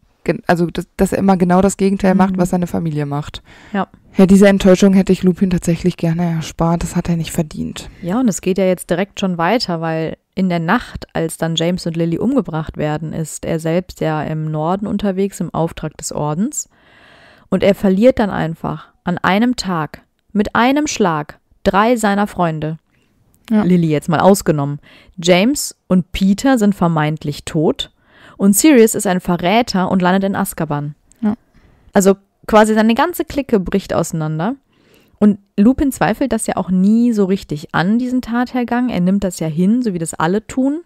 also dass, dass, er immer genau das Gegenteil mhm. macht, was seine Familie macht. Ja. Ja, diese Enttäuschung hätte ich Lupin tatsächlich gerne erspart. Das hat er nicht verdient. Ja, und es geht ja jetzt direkt schon weiter, weil in der Nacht, als dann James und Lily umgebracht werden, ist er selbst ja im Norden unterwegs im Auftrag des Ordens. Und er verliert dann einfach an einem Tag mit einem Schlag drei seiner Freunde. Ja. Lily jetzt mal ausgenommen. James und Peter sind vermeintlich tot und Sirius ist ein Verräter und landet in Azkaban. Ja. Also quasi seine ganze Clique bricht auseinander. Und Lupin zweifelt das ja auch nie so richtig an, diesen Tathergang. Er nimmt das ja hin, so wie das alle tun.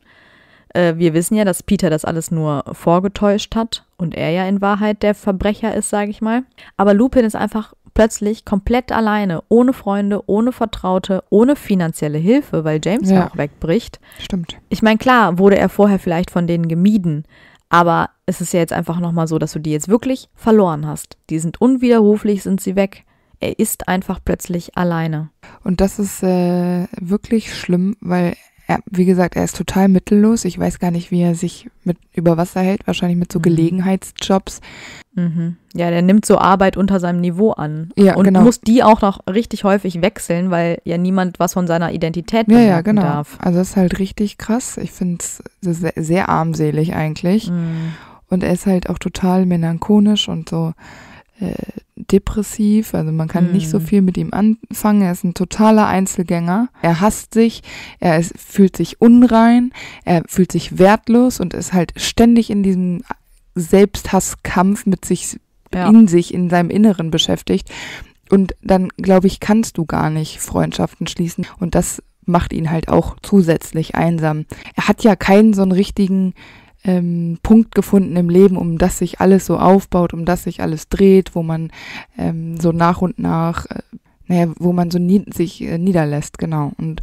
Äh, wir wissen ja, dass Peter das alles nur vorgetäuscht hat und er ja in Wahrheit der Verbrecher ist, sage ich mal. Aber Lupin ist einfach plötzlich komplett alleine, ohne Freunde, ohne Vertraute, ohne finanzielle Hilfe, weil James ja, auch wegbricht. Stimmt. Ich meine, klar, wurde er vorher vielleicht von denen gemieden, aber es ist ja jetzt einfach nochmal so, dass du die jetzt wirklich verloren hast. Die sind unwiderruflich, sind sie weg. Er ist einfach plötzlich alleine. Und das ist äh, wirklich schlimm, weil er, wie gesagt, er ist total mittellos. Ich weiß gar nicht, wie er sich mit über Wasser hält. Wahrscheinlich mit so mhm. Gelegenheitsjobs. Mhm. Ja, der nimmt so Arbeit unter seinem Niveau an. Ja, und genau. muss die auch noch richtig häufig wechseln, weil ja niemand was von seiner Identität ja, ja, genau. darf. Also das ist halt richtig krass. Ich finde es sehr, sehr, armselig eigentlich. Mhm. Und er ist halt auch total melancholisch und so äh, depressiv, also man kann mhm. nicht so hm. viel mit ihm anfangen. Er ist ein totaler Einzelgänger. Er hasst sich, er ist, fühlt sich unrein, er fühlt sich wertlos und ist halt ständig in diesem Selbsthasskampf mit sich ja. in sich, in seinem Inneren beschäftigt. Und dann, glaube ich, kannst du gar nicht Freundschaften schließen. Und das macht ihn halt auch zusätzlich einsam. Er hat ja keinen so einen richtigen ähm, Punkt gefunden im Leben, um das sich alles so aufbaut, um das sich alles dreht, wo man ähm, so nach und nach, äh, naja, wo man so nie, sich äh, niederlässt, genau. Und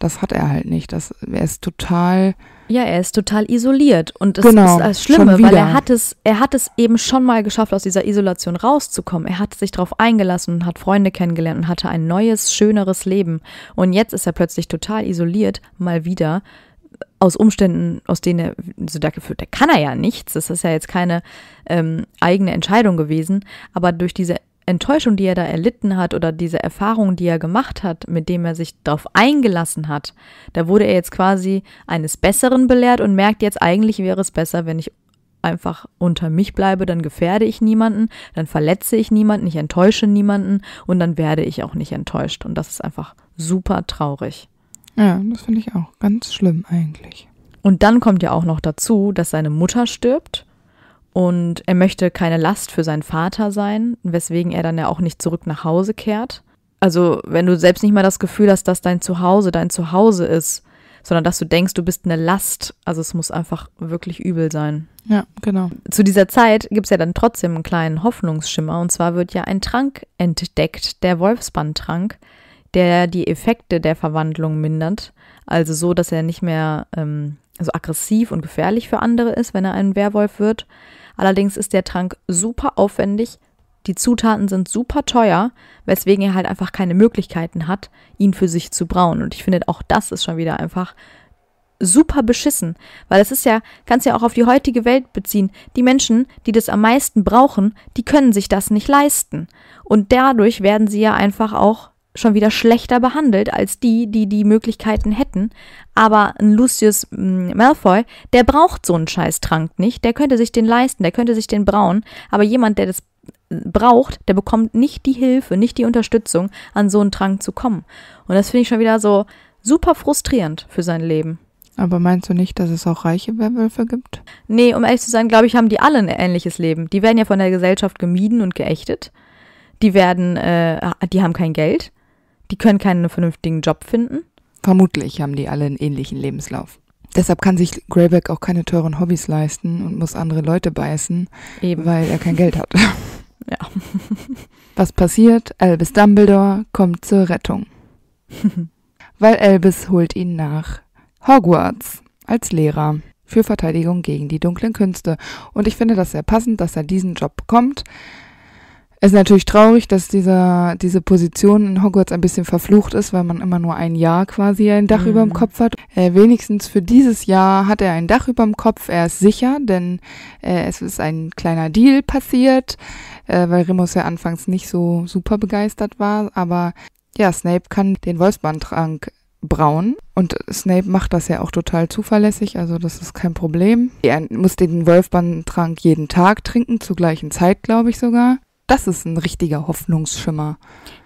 das hat er halt nicht. Das, er ist total. Ja, er ist total isoliert. Und das genau, ist das Schlimme, weil er hat es, er hat es eben schon mal geschafft, aus dieser Isolation rauszukommen. Er hat sich darauf eingelassen und hat Freunde kennengelernt und hatte ein neues, schöneres Leben. Und jetzt ist er plötzlich total isoliert, mal wieder aus Umständen, aus denen er so dafür führt, der kann er ja nichts. Das ist ja jetzt keine ähm, eigene Entscheidung gewesen. Aber durch diese Enttäuschung, die er da erlitten hat oder diese Erfahrung, die er gemacht hat, mit dem er sich darauf eingelassen hat, da wurde er jetzt quasi eines Besseren belehrt und merkt jetzt, eigentlich wäre es besser, wenn ich einfach unter mich bleibe, dann gefährde ich niemanden, dann verletze ich niemanden, ich enttäusche niemanden und dann werde ich auch nicht enttäuscht. Und das ist einfach super traurig. Ja, das finde ich auch ganz schlimm eigentlich. Und dann kommt ja auch noch dazu, dass seine Mutter stirbt und er möchte keine Last für seinen Vater sein, weswegen er dann ja auch nicht zurück nach Hause kehrt. Also, wenn du selbst nicht mal das Gefühl hast, dass dein Zuhause dein Zuhause ist, sondern dass du denkst, du bist eine Last. Also es muss einfach wirklich übel sein. Ja, genau. Zu dieser Zeit gibt es ja dann trotzdem einen kleinen Hoffnungsschimmer. Und zwar wird ja ein Trank entdeckt, der Wolfsbandtrank, der die Effekte der Verwandlung mindert. Also so, dass er nicht mehr ähm, so aggressiv und gefährlich für andere ist, wenn er ein Werwolf wird. Allerdings ist der Trank super aufwendig. Die Zutaten sind super teuer, weswegen er halt einfach keine Möglichkeiten hat, ihn für sich zu brauen. Und ich finde, auch das ist schon wieder einfach super beschissen, weil es ist ja, kannst ja auch auf die heutige Welt beziehen. Die Menschen, die das am meisten brauchen, die können sich das nicht leisten. Und dadurch werden sie ja einfach auch schon wieder schlechter behandelt als die, die die Möglichkeiten hätten. Aber ein Lucius hm, Malfoy, der braucht so einen Scheißtrank nicht. Der könnte sich den leisten, der könnte sich den brauen. Aber jemand, der das hm, braucht, der bekommt nicht die Hilfe, nicht die Unterstützung, an so einen Trank zu kommen. Und das finde ich schon wieder so super frustrierend für sein Leben. Aber meinst du nicht, dass es auch reiche Werwölfe gibt? Nee, um ehrlich zu sein, glaube ich, haben die alle ein ähnliches Leben. Die werden ja von der Gesellschaft gemieden und geächtet. Die werden, äh, die haben kein Geld die können keinen vernünftigen Job finden? Vermutlich haben die alle einen ähnlichen Lebenslauf. Deshalb kann sich Greyback auch keine teuren Hobbys leisten und muss andere Leute beißen, Eben. weil er kein Geld hat. [LAUGHS] Ja. Was passiert? Albus Dumbledore kommt zur Rettung. weil Albus holt ihn nach Hogwarts als Lehrer für Verteidigung gegen die dunklen Künste. Und ich finde das sehr passend, dass er diesen Job bekommt, es ist natürlich traurig, dass dieser, diese Position in Hogwarts ein bisschen verflucht ist, weil man immer nur ein Jahr quasi ein Dach mhm. über dem Kopf hat. Äh, wenigstens für dieses Jahr hat er ein Dach über dem Kopf. Er ist sicher, denn äh, es ist ein kleiner Deal passiert, äh, weil Remus ja anfangs nicht so super begeistert war. Aber ja, Snape kann den Wolfsbandtrank brauen. Und Snape macht das ja auch total zuverlässig, also das ist kein Problem. Er muss den Wolfbandtrank jeden Tag trinken, zur gleichen Zeit, glaube ich sogar das ist ein richtiger Hoffnungsschimmer.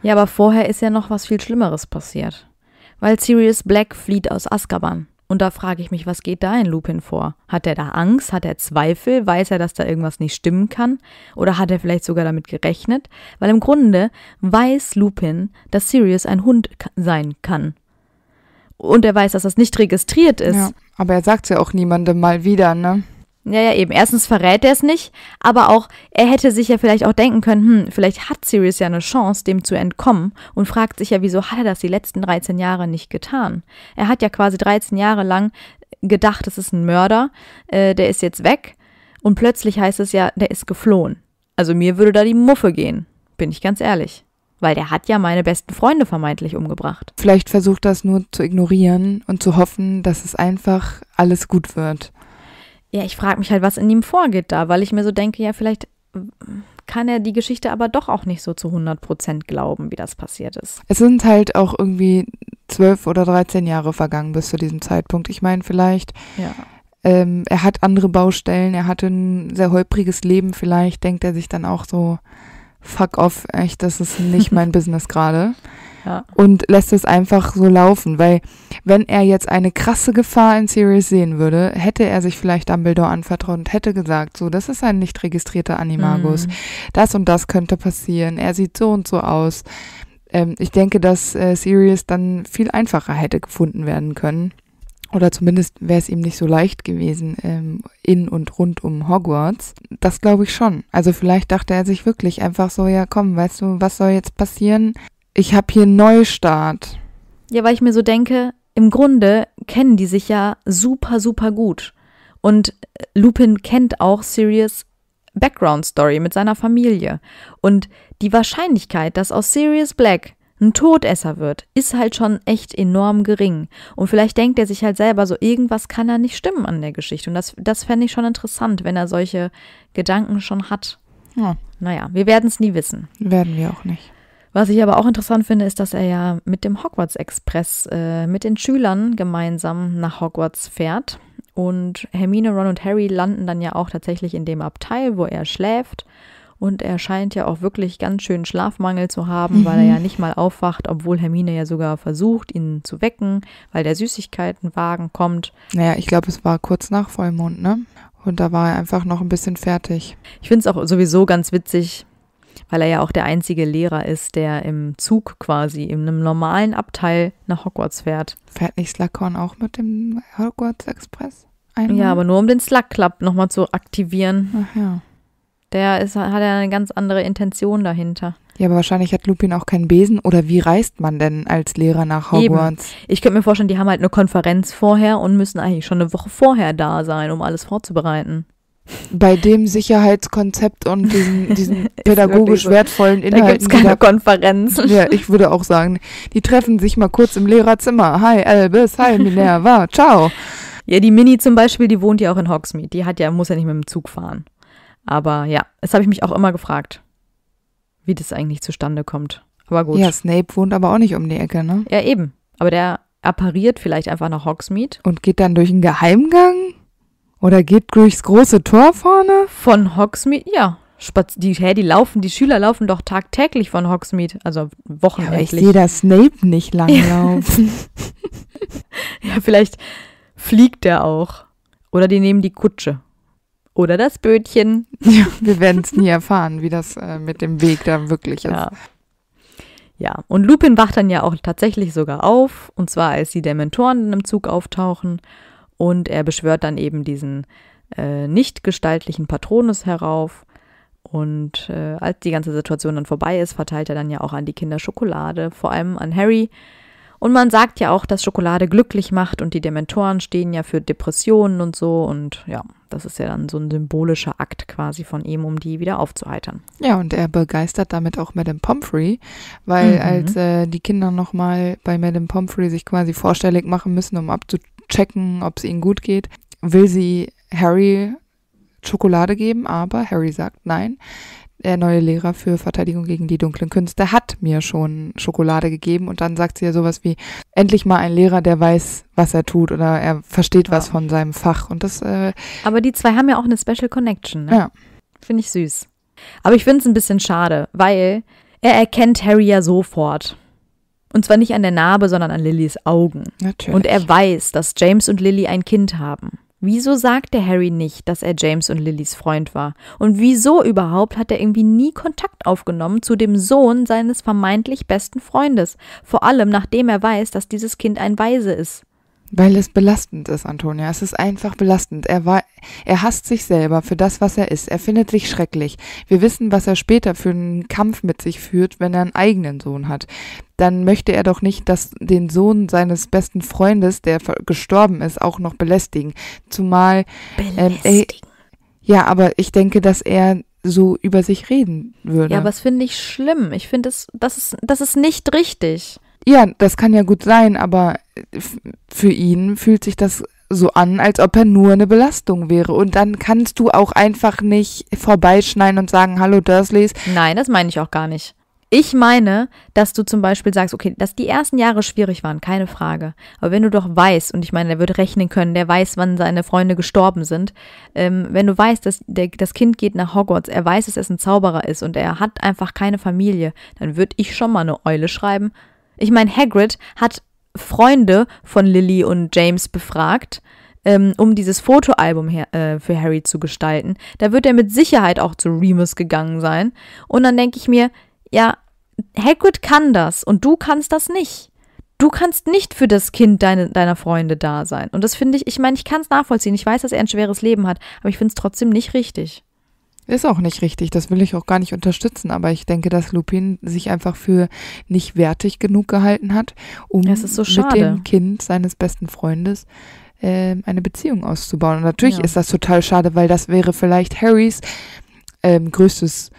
Ja, aber vorher ist ja noch was viel Schlimmeres passiert. Weil Sirius Black flieht aus Azkaban. Und da frage ich mich, was geht da in Lupin vor? Hat er da Angst? Hat er Zweifel? Weiß er, dass da irgendwas nicht stimmen kann? Oder hat er vielleicht sogar damit gerechnet? Weil im Grunde weiß Lupin, dass Sirius ein Hund sein kann. Und er weiß, dass das nicht registriert ist. Ja, aber er sagt es ja auch niemandem mal wieder, ne? Ja, ja, eben. Erstens verrät er es nicht, aber auch, er hätte sich ja vielleicht auch denken können, hm, vielleicht hat Sirius ja eine Chance, dem zu entkommen und fragt sich ja, wieso hat er das die letzten 13 Jahre nicht getan? Er hat ja quasi 13 Jahre lang gedacht, das ist ein Mörder, äh, der ist jetzt weg und plötzlich heißt es ja, der ist geflohen. Also mir würde da die Muffe gehen, bin ich ganz ehrlich. Weil der hat ja meine besten Freunde vermeintlich umgebracht. Vielleicht versucht das nur zu ignorieren und zu hoffen, dass es einfach alles gut wird ja, ich frage mich halt, was in ihm vorgeht da, weil ich mir so denke, ja, vielleicht mm, kann er die Geschichte aber doch auch nicht so zu 100 Prozent glauben, wie das passiert ist. Es sind halt auch irgendwie zwölf oder 13 Jahre vergangen bis zu diesem Zeitpunkt. Ich meine, vielleicht, ja. ähm, er hat andere Baustellen, er hatte ein sehr holpriges Leben, vielleicht denkt er sich dann auch so, fuck off, echt, das ist nicht [LAUGHS] mein Business gerade und lässt es einfach so laufen, weil wenn er jetzt eine krasse Gefahr in Sirius sehen würde, hätte er sich vielleicht Dumbledore anvertraut und hätte gesagt, so, das ist ein nicht registrierter Animagus, mhm. das und das könnte passieren, er sieht so und so aus. Ähm, ich denke, dass äh, Sirius dann viel einfacher hätte gefunden werden können. Oder zumindest wäre es ihm nicht so leicht gewesen, ähm, in und rund um Hogwarts. Das glaube ich schon. Also vielleicht dachte er sich wirklich einfach so, ja komm, weißt du, was soll jetzt passieren? ich habe hier einen Neustart. Ja, weil ich mir so denke, im Grunde kennen die sich ja super, super gut. Und äh, Lupin kennt auch Sirius Background Story mit seiner Familie. Und die Wahrscheinlichkeit, dass aus Sirius Black ein Todesser wird, ist halt schon echt enorm gering. Und vielleicht denkt er sich halt selber so, irgendwas kann da nicht stimmen an der Geschichte. Und das, das fände ich schon interessant, wenn er solche Gedanken schon hat. Ja. Naja, wir werden es nie wissen. Werden wir auch nicht. Was ich aber auch interessant finde, ist, dass er ja mit dem Hogwarts Express äh, mit den Schülern gemeinsam nach Hogwarts fährt. Und Hermine, Ron und Harry landen dann ja auch tatsächlich in dem Abteil, wo er schläft. Und er scheint ja auch wirklich ganz schön Schlafmangel zu haben, weil er ja mhm. nicht mal aufwacht, obwohl Hermine ja sogar versucht, ihn zu wecken, weil der Süßigkeitenwagen kommt. Naja, ich glaube, es war kurz nach Vollmond, ne? Und da war er einfach noch ein bisschen fertig. Ich finde es auch sowieso ganz witzig, weil er ja auch der einzige Lehrer ist, der im Zug quasi in einem normalen Abteil nach Hogwarts fährt. Fährt nicht Slughorn auch mit dem Hogwarts Express? Einmal? Ja, aber nur um den Slug Club nochmal zu aktivieren. Ach ja. Der ist, hat ja eine ganz andere Intention dahinter. Ja, aber wahrscheinlich hat Lupin auch keinen Besen. Oder wie reist man denn als Lehrer nach Hogwarts? Eben. Ich könnte mir vorstellen, die haben halt eine Konferenz vorher und müssen eigentlich schon eine Woche vorher da sein, um alles vorzubereiten bei dem Sicherheitskonzept und diesen, [LAUGHS] diesen pädagogisch so. wertvollen Inhalten. Da gibt keine Konferenz. Ja, ich würde auch sagen, die treffen sich mal kurz im Lehrerzimmer. Hi Elvis, hi [LAUGHS] Minerva, ciao. Ja, die Mini zum Beispiel, die wohnt ja auch in Hogsmeade. Die hat ja, muss ja nicht mit dem Zug fahren. Aber ja, das habe ich mich auch immer gefragt, wie das eigentlich zustande kommt. Aber gut. Ja, Snape wohnt aber auch nicht um die Ecke, ne? Ja, eben. Aber der appariert vielleicht einfach nach Hogsmeade. Und geht dann durch einen Geheimgang? Oder geht durchs große Tor vorne? Von Hogsmeade, ja. Spaz die, hä, die laufen, die Schüler laufen doch tagtäglich von Hogsmeade, also wochenendlich. Ja, aber ich sehe da Snape nicht langlaufen. [LAUGHS] ja, vielleicht fliegt er auch. Oder die nehmen die Kutsche. Oder das Bötchen. Ja, wir werden es nie erfahren, wie das äh, mit dem Weg da wirklich ist. Ja. ja, und Lupin wacht dann ja auch tatsächlich sogar auf, und zwar als die Dementoren im Zug auftauchen. Und er beschwört dann eben diesen äh, nicht gestaltlichen Patronus herauf. Und äh, als die ganze Situation dann vorbei ist, verteilt er dann ja auch an die Kinder Schokolade, vor allem an Harry. Und man sagt ja auch, dass Schokolade glücklich macht und die Dementoren stehen ja für Depressionen und so. Und ja, das ist ja dann so ein symbolischer Akt quasi von ihm, um die wieder aufzuheitern. Ja, und er begeistert damit auch Madame Pomfrey, weil mhm. als äh, die Kinder nochmal bei Madame Pomfrey sich quasi vorstellig machen müssen, um abzutun, checken, ob es ihnen gut geht, will sie Harry Schokolade geben, aber Harry sagt nein. Der neue Lehrer für Verteidigung gegen die dunklen Künste hat mir schon Schokolade gegeben und dann sagt sie ja sowas wie, endlich mal ein Lehrer, der weiß, was er tut oder er versteht ja. was von seinem Fach und das. Äh aber die zwei haben ja auch eine Special Connection, ne? Ja. Finde ich süß. Aber ich finde es ein bisschen schade, weil er erkennt Harry ja sofort. Und zwar nicht an der Narbe, sondern an Lillys Augen. Natürlich. Und er weiß, dass James und Lilly ein Kind haben. Wieso sagte Harry nicht, dass er James und Lillys Freund war? Und wieso überhaupt hat er irgendwie nie Kontakt aufgenommen zu dem Sohn seines vermeintlich besten Freundes? Vor allem nachdem er weiß, dass dieses Kind ein Waise ist. Weil es belastend ist, Antonia. Es ist einfach belastend. Er war, er hasst sich selber für das, was er ist. Er findet sich schrecklich. Wir wissen, was er später für einen Kampf mit sich führt, wenn er einen eigenen Sohn hat. Dann möchte er doch nicht, dass den Sohn seines besten Freundes, der gestorben ist, auch noch belästigen. Zumal, ähm, belästigen. Ähm, äh, ja, aber ich denke, dass er so über sich reden würde. Ja, aber das finde ich schlimm. Ich finde, das, das, ist, das ist nicht richtig. Ja, das kann ja gut sein, aber äh, für ihn fühlt sich das so an, als ob er nur eine Belastung wäre. Und dann kannst du auch einfach nicht vorbeischneiden und sagen, hallo Dursleys. Nein, das meine ich auch gar nicht. Ich meine, dass du zum Beispiel sagst, okay, dass die ersten Jahre schwierig waren, keine Frage. Aber wenn du doch weißt, und ich meine, der wird rechnen können, der weiß, wann seine Freunde gestorben sind, ähm, wenn du weißt, dass der, das Kind geht nach Hogwarts, er weiß, dass es ein Zauberer ist und er hat einfach keine Familie, dann würde ich schon mal eine Eule schreiben, ich meine, Hagrid hat Freunde von Lily und James befragt, ähm, um dieses Fotoalbum her, äh, für Harry zu gestalten. Da wird er mit Sicherheit auch zu Remus gegangen sein. Und dann denke ich mir, ja, Hagrid kann das und du kannst das nicht. Du kannst nicht für das Kind deine, deiner Freunde da sein. Und das finde ich, ich meine, ich kann es nachvollziehen. Ich weiß, dass er ein schweres Leben hat, aber ich finde es trotzdem nicht richtig. Ist auch nicht richtig, das will ich auch gar nicht unterstützen, aber ich denke, dass Lupin sich einfach für nicht wertig genug gehalten hat, um so mit dem Kind seines besten Freundes äh, eine Beziehung auszubauen. Und natürlich ja. ist das total schade, weil das wäre vielleicht Harrys ähm, größtes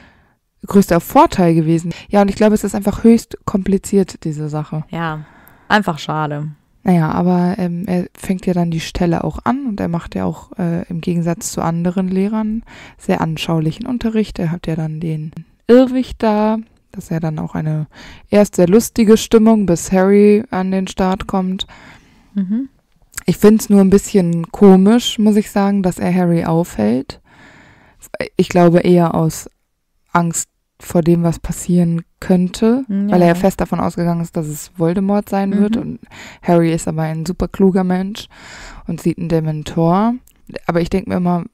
größter Vorteil gewesen. Ja, und ich glaube, es ist einfach höchst kompliziert, diese Sache. Ja, einfach schade. Naja, aber ähm, er fängt ja dann die Stelle auch an und er macht ja auch äh, im Gegensatz zu anderen Lehrern sehr anschaulichen Unterricht. Er hat ja dann den Irrwig da, das ist ja dann auch eine erst sehr lustige Stimmung, bis Harry an den Start kommt. Mhm. Ich finde es nur ein bisschen komisch, muss ich sagen, dass er Harry aufhält. Ich glaube eher aus Angst vor dem, was passieren könnte, hm, ja. weil er ja fest davon ausgegangen ist, dass es Voldemort sein mhm. wird. Und Harry ist aber ein super kluger Mensch und sieht einen Dementor. Aber ich denke mir immer,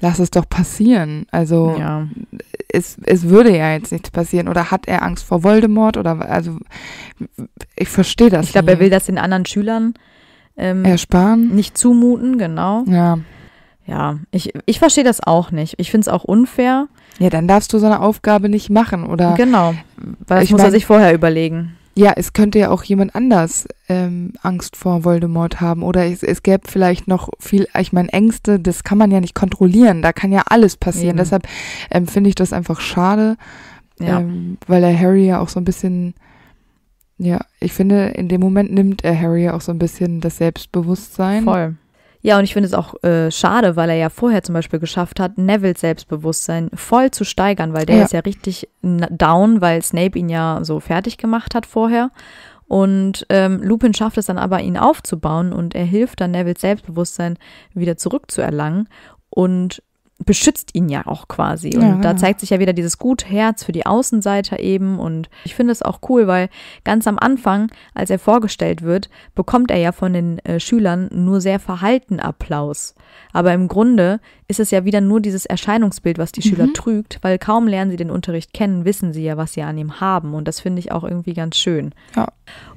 lass es doch passieren. Also ja. es, es würde ja jetzt nichts passieren. Oder hat er Angst vor Voldemort? Oder also ich verstehe das. Ich glaube, er will das den anderen Schülern ähm, ersparen. Nicht zumuten, genau. Ja. Ja, ich, ich verstehe das auch nicht. Ich finde es auch unfair. Ja, dann darfst du so eine Aufgabe nicht machen, oder? Genau, weil ich muss mein, er sich vorher überlegen. Ja, es könnte ja auch jemand anders ähm, Angst vor Voldemort haben oder es, es gäbe vielleicht noch viel, ich meine, Ängste, das kann man ja nicht kontrollieren, da kann ja alles passieren. Mhm. Deshalb ähm, finde ich das einfach schade, ja. ähm, weil er Harry ja auch so ein bisschen, ja, ich finde, in dem Moment nimmt er Harry ja auch so ein bisschen das Selbstbewusstsein. Voll. Ja, und ich finde es auch äh, schade, weil er ja vorher zum Beispiel geschafft hat, Nevils Selbstbewusstsein voll zu steigern, weil der ja. ist ja richtig down, weil Snape ihn ja so fertig gemacht hat vorher. Und ähm, Lupin schafft es dann aber, ihn aufzubauen und er hilft dann Nevils Selbstbewusstsein wieder zurückzuerlangen. Und beschützt ihn ja auch quasi. Und ja, da genau. zeigt sich ja wieder dieses gute Herz für die Außenseiter eben. Und ich finde es auch cool, weil ganz am Anfang, als er vorgestellt wird, bekommt er ja von den äh, Schülern nur sehr verhalten Applaus. Aber im Grunde ist es ja wieder nur dieses Erscheinungsbild, was die mhm. Schüler trügt, weil kaum lernen sie den Unterricht kennen, wissen sie ja, was sie an ihm haben. Und das finde ich auch irgendwie ganz schön. Ja.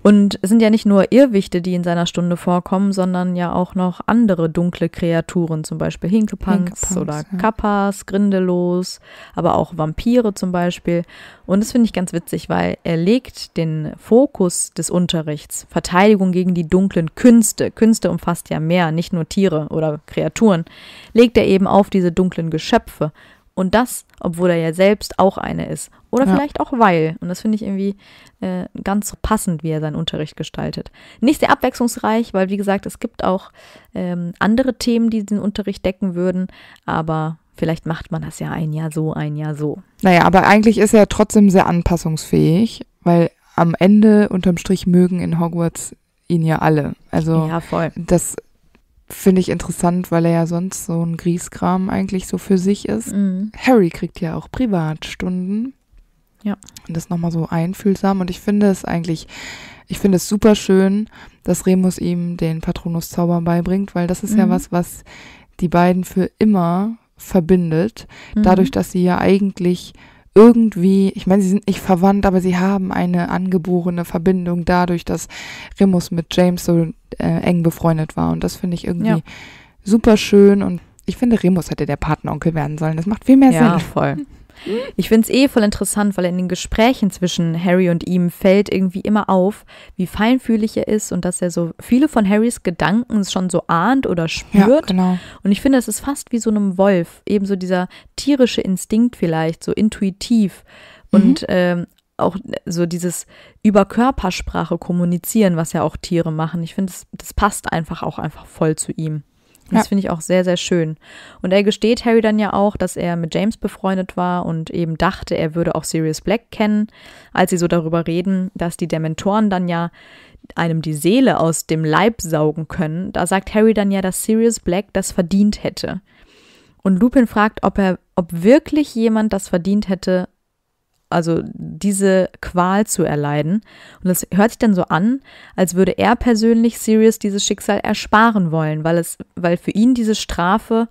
Und es sind ja nicht nur Irrwichte, die in seiner Stunde vorkommen, sondern ja auch noch andere dunkle Kreaturen, zum Beispiel Hinkepunks, Hinkepunks oder ja. Kappas, Grindelos, aber auch Vampire zum Beispiel. Und das finde ich ganz witzig, weil er legt den Fokus des Unterrichts, Verteidigung gegen die dunklen Künste, Künste umfasst ja mehr, nicht nur Tiere oder Kreaturen, legt er eben eben auf diese dunklen Geschöpfe. Und das, obwohl er ja selbst auch eine ist. Oder ja. vielleicht auch weil. Und das finde ich irgendwie äh, ganz passend, wie er seinen Unterricht gestaltet. Nicht sehr abwechslungsreich, weil wie gesagt, es gibt auch ähm, andere Themen, die den Unterricht decken würden. Aber vielleicht macht man das ja ein Jahr so, ein Jahr so. Naja, aber eigentlich ist er trotzdem sehr anpassungsfähig, weil am Ende unterm Strich mögen in Hogwarts ihn ja alle. Also ja, voll. das Finde ich interessant, weil er ja sonst so ein Grießkram eigentlich so für sich ist. Mhm. Harry kriegt ja auch Privatstunden. Ja. Und das nochmal so einfühlsam. Und ich finde es eigentlich, ich finde es super schön, dass Remus ihm den Patronus-Zauber beibringt, weil das ist mhm. ja was, was die beiden für immer verbindet. Mhm. Dadurch, dass sie ja eigentlich irgendwie, ich meine, sie sind nicht verwandt, aber sie haben eine angeborene Verbindung dadurch, dass Remus mit James so äh, eng befreundet war. Und das finde ich irgendwie ja. super schön. Und ich finde, Remus hätte der Partneronkel werden sollen. Das macht viel mehr ja, Sinn. Ja, voll. [LAUGHS] Ich finde es eh voll interessant, weil in den Gesprächen zwischen Harry und ihm fällt irgendwie immer auf, wie feinfühlig er ist und dass er so viele von Harrys Gedanken schon so ahnt oder spürt. Ja, genau. Und ich finde, es ist fast wie so einem Wolf, eben so dieser tierische Instinkt vielleicht, so intuitiv. Mhm. Und ähm, auch so dieses über Körpersprache kommunizieren, was ja auch Tiere machen. Ich finde, das, das passt einfach auch einfach voll zu ihm. Ja. Das finde ich auch sehr, sehr schön. Und er gesteht Harry dann ja auch, dass er mit James befreundet war und eben dachte, er würde auch Sirius Black kennen, als sie so darüber reden, dass die Dementoren dann ja einem die Seele aus dem Leib saugen können. Da sagt Harry dann ja, dass Sirius Black das verdient hätte. Und Lupin fragt, ob er, ob wirklich jemand das verdient hätte, also diese Qual zu erleiden. Und das hört sich dann so an, als würde er persönlich Sirius dieses Schicksal ersparen wollen, weil es, weil für ihn diese Strafe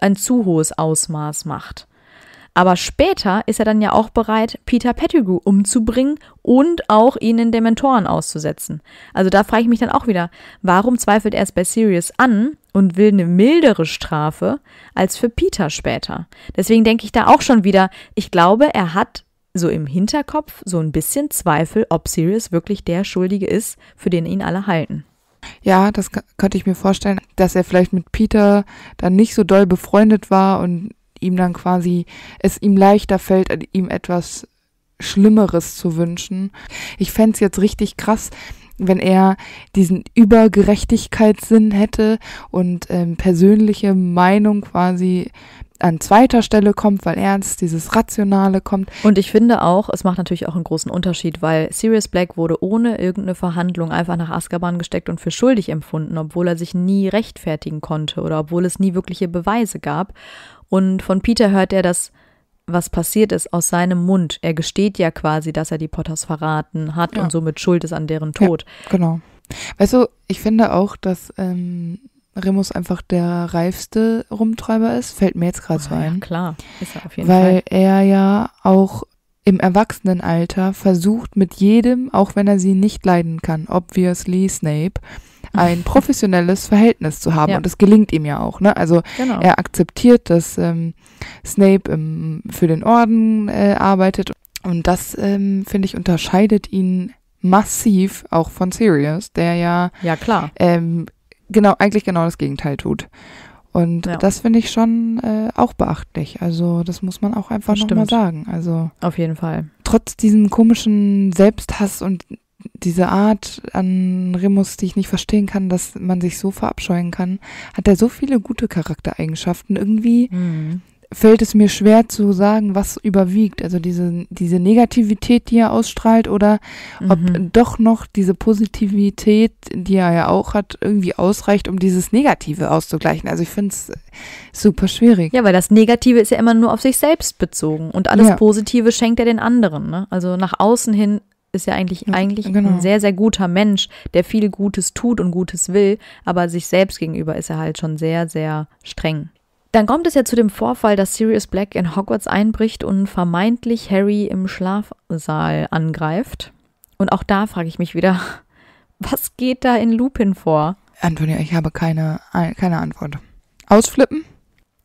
ein zu hohes Ausmaß macht. Aber später ist er dann ja auch bereit, Peter Pettigrew umzubringen und auch ihn in Dementoren auszusetzen. Also da frage ich mich dann auch wieder, warum zweifelt er es bei Sirius an und will eine mildere Strafe als für Peter später? Deswegen denke ich da auch schon wieder, ich glaube, er hat so im Hinterkopf so ein bisschen Zweifel, ob Sirius wirklich der Schuldige ist, für den ihn alle halten. Ja, das könnte ich mir vorstellen, dass er vielleicht mit Peter dann nicht so doll befreundet war und ihm dann quasi es ihm leichter fällt, ihm etwas Schlimmeres zu wünschen. Ich fände es jetzt richtig krass, wenn er diesen Übergerechtigkeitssinn hätte und ähm, persönliche Meinung quasi an zweiter Stelle kommt, weil Ernst dieses Rationale kommt. Und ich finde auch, es macht natürlich auch einen großen Unterschied, weil Sirius Black wurde ohne irgendeine Verhandlung einfach nach Azkaban gesteckt und für schuldig empfunden, obwohl er sich nie rechtfertigen konnte oder obwohl es nie wirkliche Beweise gab. Und von Peter hört er das, was passiert ist, aus seinem Mund. Er gesteht ja quasi, dass er die Potters verraten hat ja. und somit schuld ist an deren Tod. Ja, genau. Weißt du, ich finde auch, dass ähm, Remus einfach der reifste Rumtreiber ist, fällt mir jetzt gerade so ah, ein. Ja, klar, ist er auf jeden weil Fall. Weil er ja auch im Erwachsenenalter versucht mit jedem, auch wenn er sie nicht leiden kann, obviously Snape, ein [LAUGHS] professionelles Verhältnis zu haben. Ja. Und das gelingt ihm ja auch. Ne? Also genau. er akzeptiert, dass ähm, Snape im, für den Orden äh, arbeitet. Und das, ähm, finde ich, unterscheidet ihn massiv auch von Sirius, der ja, ja klar. Ähm, genau, eigentlich genau das Gegenteil tut. Und ja. das finde ich schon äh, auch beachtlich. Also das muss man auch einfach nochmal sagen. Also auf jeden Fall. Trotz diesem komischen Selbsthass und diese Art an Remus, die ich nicht verstehen kann, dass man sich so verabscheuen kann, hat er so viele gute Charaktereigenschaften. Irgendwie mhm fällt es mir schwer zu sagen, was überwiegt. Also diese, diese Negativität, die er ausstrahlt, oder mhm. ob doch noch diese Positivität, die er ja auch hat, irgendwie ausreicht, um dieses Negative auszugleichen. Also ich finde es super schwierig. Ja, weil das Negative ist ja immer nur auf sich selbst bezogen und alles ja. Positive schenkt er den anderen. Ne? Also nach außen hin ist ja eigentlich, eigentlich genau. ein sehr, sehr guter Mensch, der viel Gutes tut und Gutes will, aber sich selbst gegenüber ist er halt schon sehr, sehr streng. Dann kommt es ja zu dem Vorfall, dass Sirius Black in Hogwarts einbricht und vermeintlich Harry im Schlafsaal angreift. Und auch da frage ich mich wieder, [LAUGHS] was geht da in Lupin vor? Antonia, ich habe keine, keine Antwort. Ausflippen?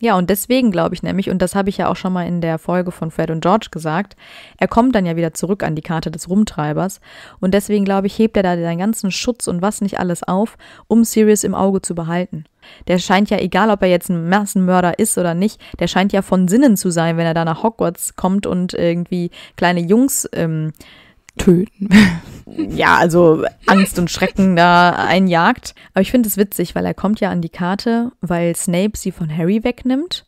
Ja, und deswegen glaube ich nämlich, und das habe ich ja auch schon mal in der Folge von Fred und George gesagt, er kommt dann ja wieder zurück an die Karte des Rumtreibers. Und deswegen glaube ich, hebt er da seinen ganzen Schutz und was nicht alles auf, um Sirius im Auge zu behalten. Der scheint ja, egal ob er jetzt ein Massenmörder ist oder nicht, der scheint ja von Sinnen zu sein, wenn er da nach Hogwarts kommt und irgendwie kleine Jungs ähm, töten. [LAUGHS] ja, also Angst und Schrecken da einjagt. Aber ich finde es witzig, weil er kommt ja an die Karte, weil Snape sie von Harry wegnimmt.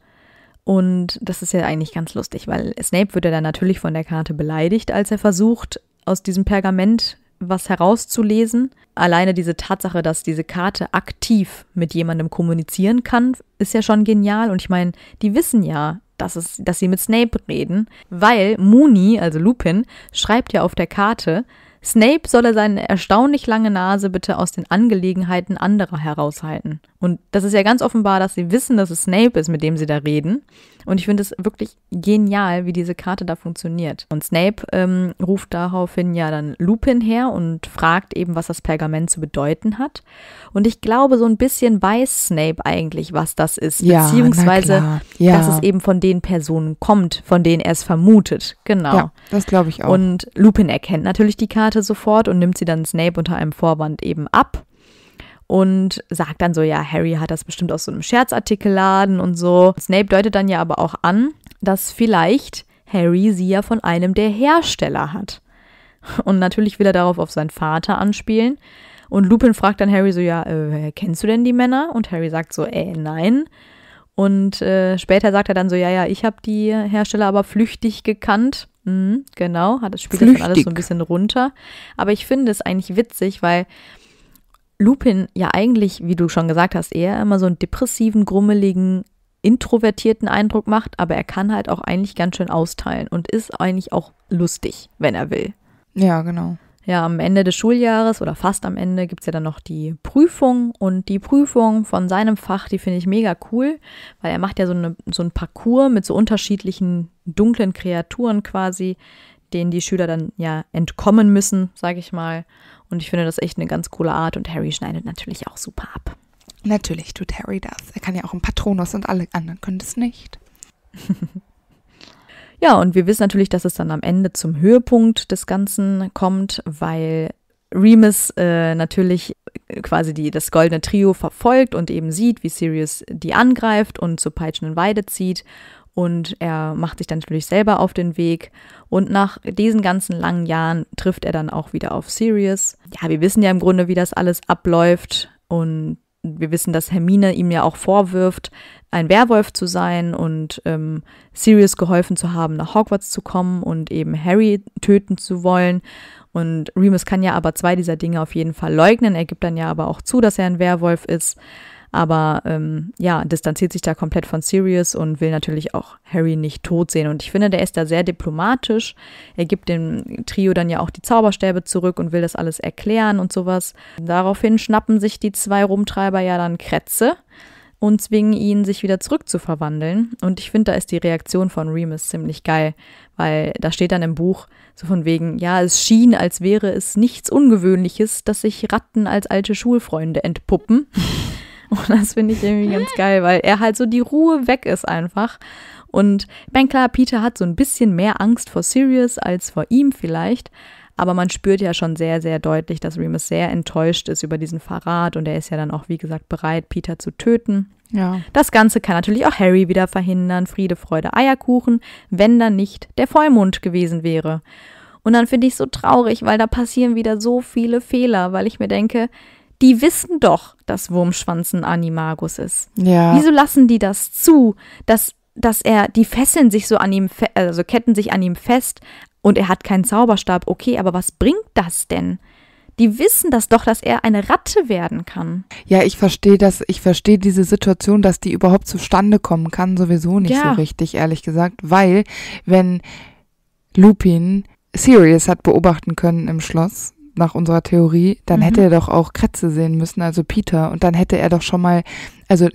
Und das ist ja eigentlich ganz lustig, weil Snape wird ja dann natürlich von der Karte beleidigt, als er versucht, aus diesem Pergament was herauszulesen. Alleine diese Tatsache, dass diese Karte aktiv mit jemandem kommunizieren kann, ist ja schon genial. Und ich meine, die wissen ja, dass, es, dass sie mit Snape reden, weil Mooney, also Lupin, schreibt ja auf der Karte, Snape solle seine erstaunlich lange Nase bitte aus den Angelegenheiten anderer heraushalten. Und das ist ja ganz offenbar, dass sie wissen, dass es Snape ist, mit dem sie da reden. Und ich finde es wirklich genial, wie diese Karte da funktioniert. Und Snape ähm, ruft daraufhin ja dann Lupin her und fragt eben, was das Pergament zu bedeuten hat. Und ich glaube, so ein bisschen weiß Snape eigentlich, was das ist. Ja, beziehungsweise, ja. dass es eben von den Personen kommt, von denen er es vermutet. Genau. Ja, das glaube ich auch. Und Lupin erkennt natürlich die Karte Monate sofort und nimmt sie dann Snape unter einem Vorwand eben ab und sagt dann so, ja, Harry hat das bestimmt aus so einem Scherzartikelladen und so. Snape deutet dann ja aber auch an, dass vielleicht Harry sie ja von einem der Hersteller hat. Und natürlich will er darauf auf seinen Vater anspielen. Und Lupin fragt dann Harry so, ja, äh, kennst du denn die Männer? Und Harry sagt so, äh, nein. Und äh, später sagt er dann so, ja, ja, ich habe die Hersteller aber flüchtig gekannt. Mhm, genau, hat das Spiel das dann alles so ein bisschen runter. Aber ich finde es eigentlich witzig, weil Lupin ja eigentlich, wie du schon gesagt hast, eher immer so einen depressiven, grummeligen, introvertierten Eindruck macht, aber er kann halt auch eigentlich ganz schön austeilen und ist eigentlich auch lustig, wenn er will. Ja, genau. Ja, am Ende des Schuljahres oder fast am Ende gibt es ja dann noch die Prüfung und die Prüfung von seinem Fach, die finde ich mega cool, weil er macht ja so, eine, so einen Parcours mit so unterschiedlichen dunklen Kreaturen quasi, denen die Schüler dann ja entkommen müssen, sage ich mal. Und ich finde das echt eine ganz coole Art und Harry schneidet natürlich auch super ab. Natürlich tut Harry das. Er kann ja auch ein Patronus und alle anderen können das nicht. [LAUGHS] Ja, und wir wissen natürlich, dass es dann am Ende zum Höhepunkt des Ganzen kommt, weil Remus äh, natürlich äh, quasi die, das goldene Trio verfolgt und eben sieht, wie Sirius die angreift und zur peitschenden Weide zieht. Und er macht sich dann natürlich selber auf den Weg. Und nach diesen ganzen langen Jahren trifft er dann auch wieder auf Sirius. Ja, wir wissen ja im Grunde, wie das alles abläuft. Und wir wissen, dass Hermine ihm ja auch vorwirft, ein Werwolf zu sein und ähm, Sirius geholfen zu haben, nach Hogwarts zu kommen und eben Harry töten zu wollen. Und Remus kann ja aber zwei dieser Dinge auf jeden Fall leugnen. Er gibt dann ja aber auch zu, dass er ein Werwolf ist. Aber ähm, ja, distanziert sich da komplett von Sirius und will natürlich auch Harry nicht tot sehen. Und ich finde, der ist da sehr diplomatisch. Er gibt dem Trio dann ja auch die Zauberstäbe zurück und will das alles erklären und sowas. Daraufhin schnappen sich die zwei Rumtreiber ja dann Krätze und zwingen ihn, sich wieder zurückzuverwandeln. Und ich finde, da ist die Reaktion von Remus ziemlich geil, weil da steht dann im Buch so von wegen, ja, es schien, als wäre es nichts Ungewöhnliches, dass sich Ratten als alte Schulfreunde entpuppen. [LAUGHS] Und das finde ich irgendwie ganz [LAUGHS] geil, weil er halt so die Ruhe weg ist einfach. Und ich meine, klar, Peter hat so ein bisschen mehr Angst vor Sirius als vor ihm vielleicht. Aber man spürt ja schon sehr, sehr deutlich, dass Remus sehr enttäuscht ist über diesen Verrat und er ist ja dann auch, wie gesagt, bereit, Peter zu töten. Ja. Das Ganze kann natürlich auch Harry wieder verhindern. Friede, Freude, Eierkuchen, wenn dann nicht der Vollmond gewesen wäre. Und dann finde ich es so traurig, weil da passieren wieder so viele Fehler, weil ich mir denke, die wissen doch, dass Wurmschwanz ein Animagus ist. Ja. Wieso lassen die das zu, dass, dass er, die fesseln sich so an ihm, also ketten sich an ihm fest und er hat keinen Zauberstab. Okay, aber was bringt das denn? Die wissen das doch, dass er eine Ratte werden kann. Ja, ich verstehe das, ich verstehe diese Situation, dass die überhaupt zustande kommen kann, sowieso nicht ja. so richtig, ehrlich gesagt, weil wenn Lupin Sirius hat beobachten können im Schloss, nach unserer Theorie, dann mhm. hätte er doch auch Kretze sehen müssen, also Peter. Und dann hätte er doch schon mal, also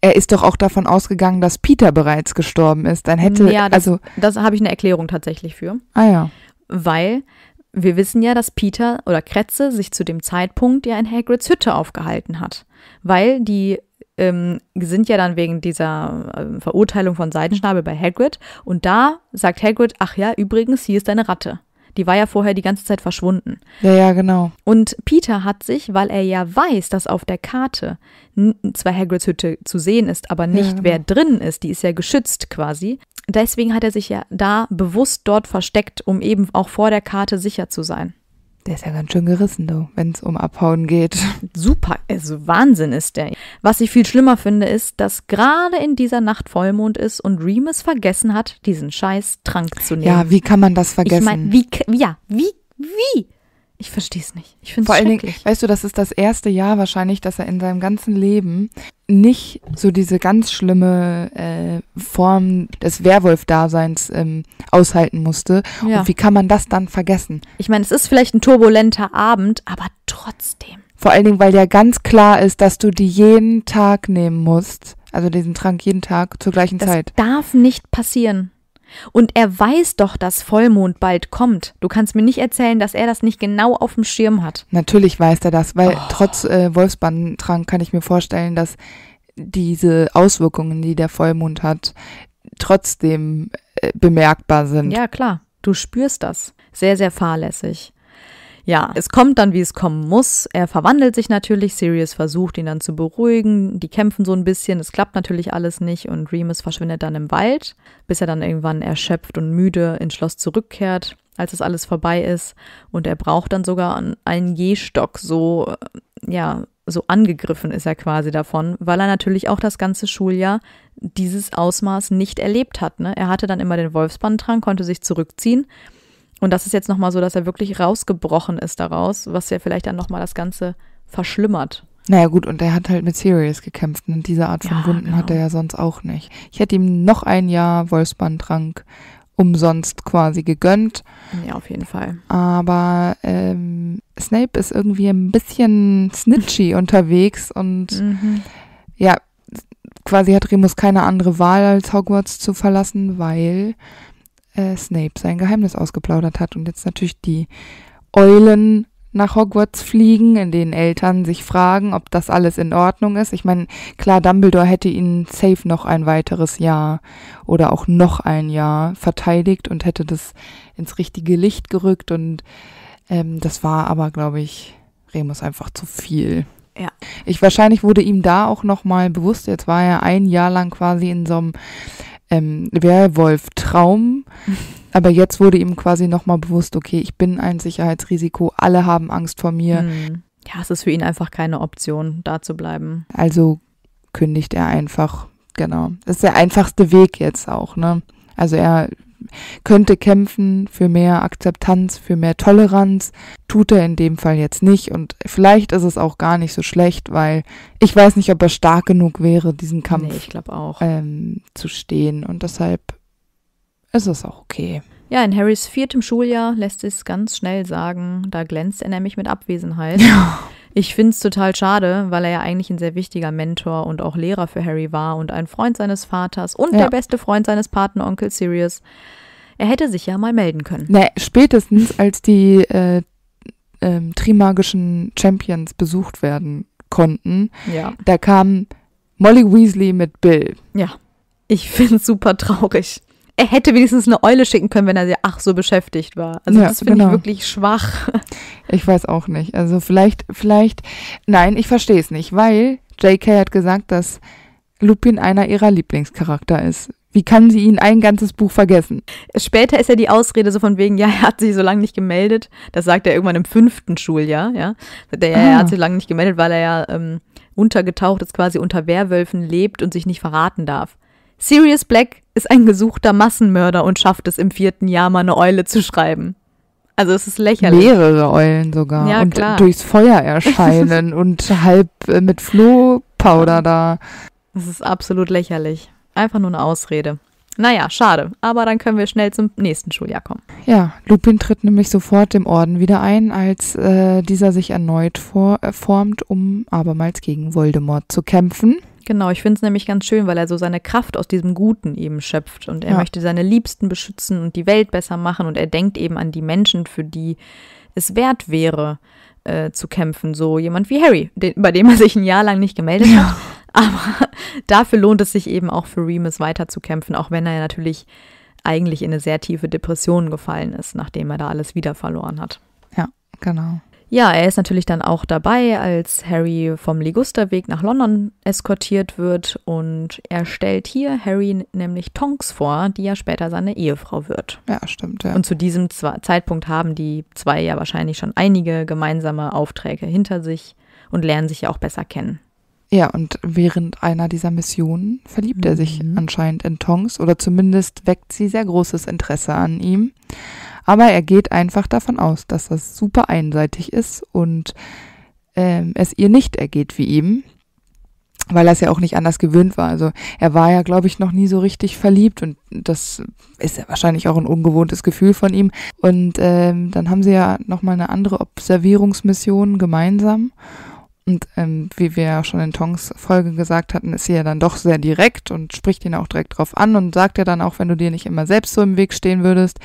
er ist doch auch davon ausgegangen, dass Peter bereits gestorben ist. Dann hätte ja, das, also das habe ich eine Erklärung tatsächlich für. Ah ja, weil wir wissen ja, dass Peter oder Kretze sich zu dem Zeitpunkt ja in Hagrids Hütte aufgehalten hat, weil die ähm, sind ja dann wegen dieser ähm, Verurteilung von Seidenschnabel bei Hagrid und da sagt Hagrid, ach ja, übrigens, hier ist eine Ratte. Die war ja vorher die ganze Zeit verschwunden. Ja, ja, genau. Und Peter hat sich, weil er ja weiß, dass auf der Karte zwar Hagrids Hütte zu sehen ist, aber nicht ja, genau. wer drin ist, die ist ja geschützt quasi. Deswegen hat er sich ja da bewusst dort versteckt, um eben auch vor der Karte sicher zu sein. Der ist ja ganz schön gerissen, wenn es um Abhauen geht. Super, also Wahnsinn ist der. Was ich viel schlimmer finde, ist, dass gerade in dieser Nacht Vollmond ist und Remus vergessen hat, diesen scheiß Trank zu nehmen. Ja, wie kann man das vergessen? Ich meine, wie, ja, wie, wie? Ich verstehe es nicht. Ich finde es schrecklich. Dingen, weißt du, das ist das erste Jahr wahrscheinlich, dass er in seinem ganzen Leben nicht so diese ganz schlimme äh, Form des Werwolf-Daseins ähm, aushalten musste. Ja. Und wie kann man das dann vergessen? Ich meine, es ist vielleicht ein turbulenter Abend, aber trotzdem. Vor allen Dingen, weil ja ganz klar ist, dass du die jeden Tag nehmen musst. Also diesen Trank jeden Tag zur gleichen das Zeit. Das darf nicht passieren. Und er weiß doch, dass Vollmond bald kommt. Du kannst mir nicht erzählen, dass er das nicht genau auf dem Schirm hat. Natürlich weiß er das, weil oh. trotz äh, Wolfsbandentrank kann ich mir vorstellen, dass diese Auswirkungen, die der Vollmond hat, trotzdem äh, bemerkbar sind. Ja, klar. Du spürst das. Sehr, sehr fahrlässig. Ja, es kommt dann, wie es kommen muss. Er verwandelt sich natürlich. Sirius versucht ihn dann zu beruhigen. Die kämpfen so ein bisschen. Es klappt natürlich alles nicht und Remus verschwindet dann im Wald, bis er dann irgendwann erschöpft und müde ins Schloss zurückkehrt als es alles vorbei ist. Und er braucht dann sogar einen Gehstock, so, äh, ja, so angegriffen ist er quasi davon, weil er natürlich auch das ganze Schuljahr dieses Ausmaß nicht erlebt hat. Ne? Er hatte dann immer den Wolfsband dran, konnte sich zurückziehen und das ist jetzt nochmal so, dass er wirklich rausgebrochen ist daraus, was ja vielleicht dann nochmal das Ganze verschlimmert. Naja gut, und er hat halt mit Sirius gekämpft und ne? diese Art von ja, Wunden genau. hat er ja sonst auch nicht. Ich hätte ihm noch ein Jahr Wolfsbandrank umsonst quasi gegönnt. Ja, auf jeden Fall. Aber ähm, Snape ist irgendwie ein bisschen snitchy [LAUGHS] unterwegs und mhm. ja, quasi hat Remus keine andere Wahl, als Hogwarts zu verlassen, weil äh, Snape sein Geheimnis ausgeplaudert hat und jetzt natürlich die Eulen nach Hogwarts fliegen, in denen Eltern sich fragen, ob das alles in Ordnung ist. Ich meine, klar, Dumbledore hätte ihn safe noch ein weiteres Jahr oder auch noch ein Jahr verteidigt und hätte das ins richtige Licht gerückt und ähm, das war aber, glaube ich, Remus einfach zu viel. Ja. Ich wahrscheinlich wurde ihm da auch nochmal bewusst, jetzt war er ein Jahr lang quasi in so einem ähm, Werwolf-Traum. [LAUGHS] Aber jetzt wurde ihm quasi nochmal bewusst, okay, ich bin ein Sicherheitsrisiko, alle haben Angst vor mir. Hm. Ja, es ist für ihn einfach keine Option, da zu bleiben. Also kündigt er einfach, genau. Das ist der einfachste Weg jetzt auch, ne? Also er könnte kämpfen für mehr Akzeptanz, für mehr Toleranz, tut er in dem Fall jetzt nicht und vielleicht ist es auch gar nicht so schlecht, weil ich weiß nicht, ob er stark genug wäre, diesen Kampf nee, ähm, zu stehen und deshalb ist es auch okay. Ja, in Harrys viertem Schuljahr lässt es ganz schnell sagen, da glänzt er nämlich mit Abwesenheit. Ja. [LAUGHS] [LAUGHS] Ich finde es total schade, weil er ja eigentlich ein sehr wichtiger Mentor und auch Lehrer für Harry war und ein Freund seines Vaters und ja. der beste Freund seines Patenonkel Sirius. Er hätte sich ja mal melden können. Ne, spätestens als die äh, ähm, trimagischen Champions besucht werden konnten, ja. da kam Molly Weasley mit Bill. Ja, ich finde es super traurig er hätte wenigstens eine Eule schicken können, wenn er sie ach so beschäftigt war. Also ja, das finde genau. ich wirklich schwach. [LAUGHS] Ich weiß auch nicht. Also vielleicht, vielleicht, nein, ich verstehe es nicht, weil JK hat gesagt, dass Lupin einer ihrer Lieblingscharakter ist. Wie kann sie ihn ein ganzes Buch vergessen? Später ist ja die Ausrede so von wegen, ja, er hat sich so lange nicht gemeldet. Das sagt er irgendwann im fünften Schuljahr, ja. Der, ah. Er hat sich lange nicht gemeldet, weil er ja ähm, untergetaucht ist, quasi unter Werwölfen lebt und sich nicht verraten darf. Sirius Black ist ein gesuchter Massenmörder und schafft es im vierten Jahr mal eine Eule zu schreiben. Also es ist lächerlich. Mehrere Eulen sogar. Ja, und klar. durchs Feuer erscheinen [LAUGHS] und halb äh, mit Flohpowder da. Das ist absolut lächerlich. Einfach nur eine Ausrede. Naja, schade. Aber dann können wir schnell zum nächsten Schuljahr kommen. Ja, Lupin tritt nämlich sofort dem Orden wieder ein, als äh, dieser sich erneut vor, äh, formt, um abermals gegen Voldemort zu kämpfen. Genau, ich finde es nämlich ganz schön, weil er so seine Kraft aus diesem Guten eben schöpft und er ja. möchte seine Liebsten beschützen und die Welt besser machen und er denkt eben an die Menschen, für die es wert wäre, äh, zu kämpfen. So jemand wie Harry, den, bei dem er sich ein Jahr lang nicht gemeldet ja. hat. [LAUGHS] Aber dafür lohnt es sich eben auch für Remus weiterzukämpfen, auch wenn er ja natürlich eigentlich in eine sehr tiefe Depression gefallen ist, nachdem er da alles wieder verloren hat. Ja, genau. Ja, er ist natürlich dann auch dabei, als Harry vom Ligusterweg nach London eskortiert wird und er stellt hier Harry nämlich Tonks vor, die ja später seine Ehefrau wird. Ja, stimmt. Ja. Und zu diesem Z Zeitpunkt haben die zwei ja wahrscheinlich schon einige gemeinsame Aufträge hinter sich und lernen sich ja auch besser kennen. Ja, und während einer dieser Missionen verliebt mhm. er sich mhm. anscheinend in Tonks oder zumindest weckt sie sehr großes Interesse an ihm. Aber er geht einfach davon aus, dass das super einseitig ist und ähm, es ihr nicht ergeht wie ihm, weil er es ja auch nicht anders gewöhnt war. Also er war ja, glaube ich, noch nie so richtig verliebt und das ist ja wahrscheinlich auch ein ungewohntes Gefühl von ihm. Und ähm, dann haben sie ja nochmal eine andere Observierungsmission gemeinsam. Und ähm, wie wir ja schon in Tongs Folge gesagt hatten, ist sie ja dann doch sehr direkt und spricht ihn auch direkt drauf an und sagt ja dann auch, wenn du dir nicht immer selbst so im Weg stehen würdest,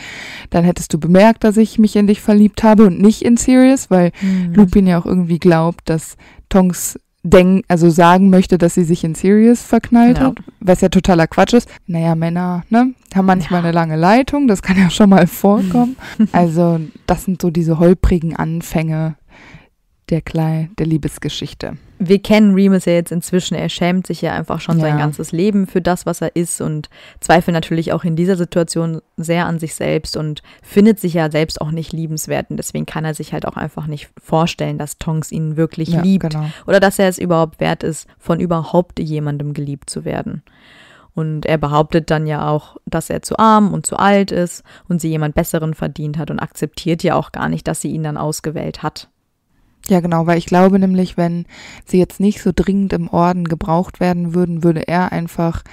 dann hättest du bemerkt, dass ich mich in dich verliebt habe und nicht in Sirius, weil mhm. Lupin ja auch irgendwie glaubt, dass Tongs denken, also sagen möchte, dass sie sich in Sirius verknallt ja. hat, was ja totaler Quatsch ist. Naja, Männer, ne, haben manchmal ja. eine lange Leitung, das kann ja schon mal vorkommen. [LAUGHS] also, das sind so diese holprigen Anfänge der Klei der Liebesgeschichte. Wir kennen Remus ja jetzt inzwischen. Er schämt sich ja einfach schon ja. sein ganzes Leben für das, was er ist und zweifelt natürlich auch in dieser Situation sehr an sich selbst und findet sich ja selbst auch nicht liebenswert. Und deswegen kann er sich halt auch einfach nicht vorstellen, dass Tonks ihn wirklich ja, liebt genau. oder dass er es überhaupt wert ist, von überhaupt jemandem geliebt zu werden. Und er behauptet dann ja auch, dass er zu arm und zu alt ist und sie jemand Besseren verdient hat und akzeptiert ja auch gar nicht, dass sie ihn dann ausgewählt hat. Ja, genau, weil ich glaube nämlich, wenn sie jetzt nicht so dringend im Orden gebraucht werden würden, würde er einfach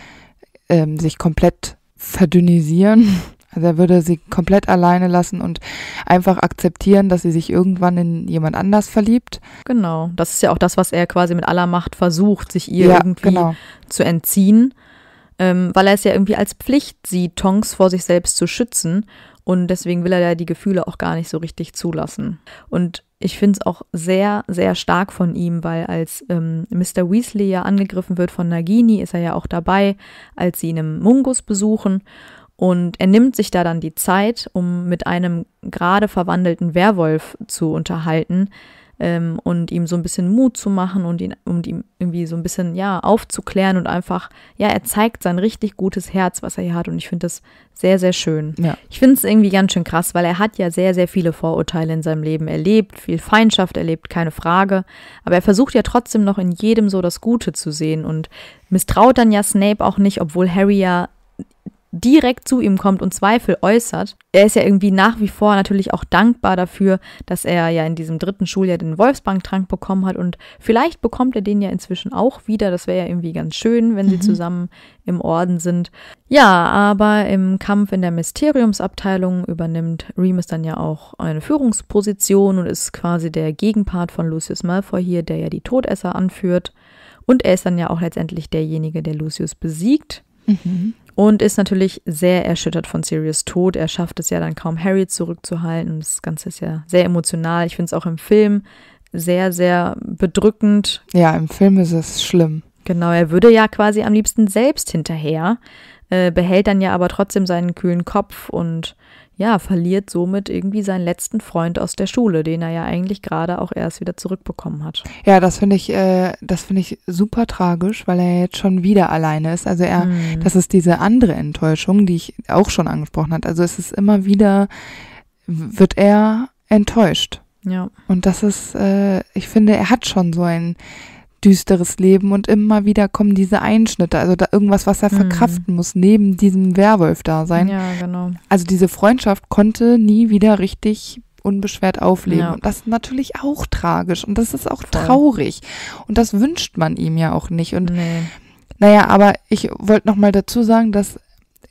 ähm, sich komplett verdünnisieren. [LAUGHS] Also er würde sie komplett alleine lassen und einfach akzeptieren, dass sie sich irgendwann in jemand anders verliebt. Genau, das ist ja auch das, was er quasi mit aller Macht versucht, sich ihr ja, irgendwie genau. zu entziehen, ähm, weil er es ja irgendwie als Pflicht sieht, Tongs vor sich selbst zu schützen und deswegen will er ja die Gefühle auch gar nicht so richtig zulassen. Und ich finde es auch sehr, sehr stark von ihm, weil als ähm, Mr. Weasley ja angegriffen wird von Nagini, ist er ja auch dabei, als sie ihn im Mungus besuchen. Und er nimmt sich da dann die Zeit, um mit einem gerade verwandelten Werwolf zu unterhalten, ähm, und ihm so ein bisschen Mut zu machen und ihn und ihm irgendwie so ein bisschen ja aufzuklären und einfach ja er zeigt sein richtig gutes Herz, was er hier hat und ich finde das sehr sehr schön. Ja. Ich finde es irgendwie ganz schön krass, weil er hat ja sehr sehr viele Vorurteile in seinem Leben erlebt, viel Feindschaft erlebt, keine Frage, aber er versucht ja trotzdem noch in jedem so das Gute zu sehen und misstraut dann ja Snape auch nicht, obwohl Harry ja direkt zu ihm kommt und Zweifel äußert. Er ist ja irgendwie nach wie vor natürlich auch dankbar dafür, dass er ja in diesem dritten Schuljahr den Wolfsbanktrank bekommen hat und vielleicht bekommt er den ja inzwischen auch wieder. Das wäre ja irgendwie ganz schön, wenn mhm. sie zusammen im Orden sind. Ja, aber im Kampf in der Mysteriumsabteilung übernimmt Remus dann ja auch eine Führungsposition und ist quasi der Gegenpart von Lucius Malfoy hier, der ja die Todesser anführt. Und er ist dann ja auch letztendlich derjenige, der Lucius besiegt. Mhm und ist natürlich sehr erschüttert von Sirius Tod. Er schafft es ja dann kaum, Harry zurückzuhalten. das Ganze ist ja sehr emotional. Ich finde es auch im Film sehr, sehr bedrückend. Ja, im Film ist es schlimm. Genau, er würde ja quasi am liebsten selbst hinterher, äh, behält dann ja aber trotzdem seinen kühlen Kopf und ja, verliert somit irgendwie seinen letzten Freund aus der Schule, den er ja eigentlich gerade auch erst wieder zurückbekommen hat. Ja, das finde ich, äh, das finde ich super tragisch, weil er jetzt schon wieder alleine ist. Also er, mhm. das ist diese andere Enttäuschung, die ich auch schon angesprochen habe. Also es ist immer wieder, wird er enttäuscht. Ja. Und das ist, äh, ich finde, er hat schon so ein düsteres Leben und immer wieder kommen diese Einschnitte, also da irgendwas, was er mhm. verkraften mhm. muss, neben diesem Werwolf-Dasein. Ja, genau. Also diese Freundschaft konnte nie wieder richtig unbeschwert aufleben. Ja. Und das ist natürlich auch tragisch und das ist auch Voll. traurig. Und das wünscht man ihm ja auch nicht. Und nee. naja, aber ich wollte nochmal dazu sagen, dass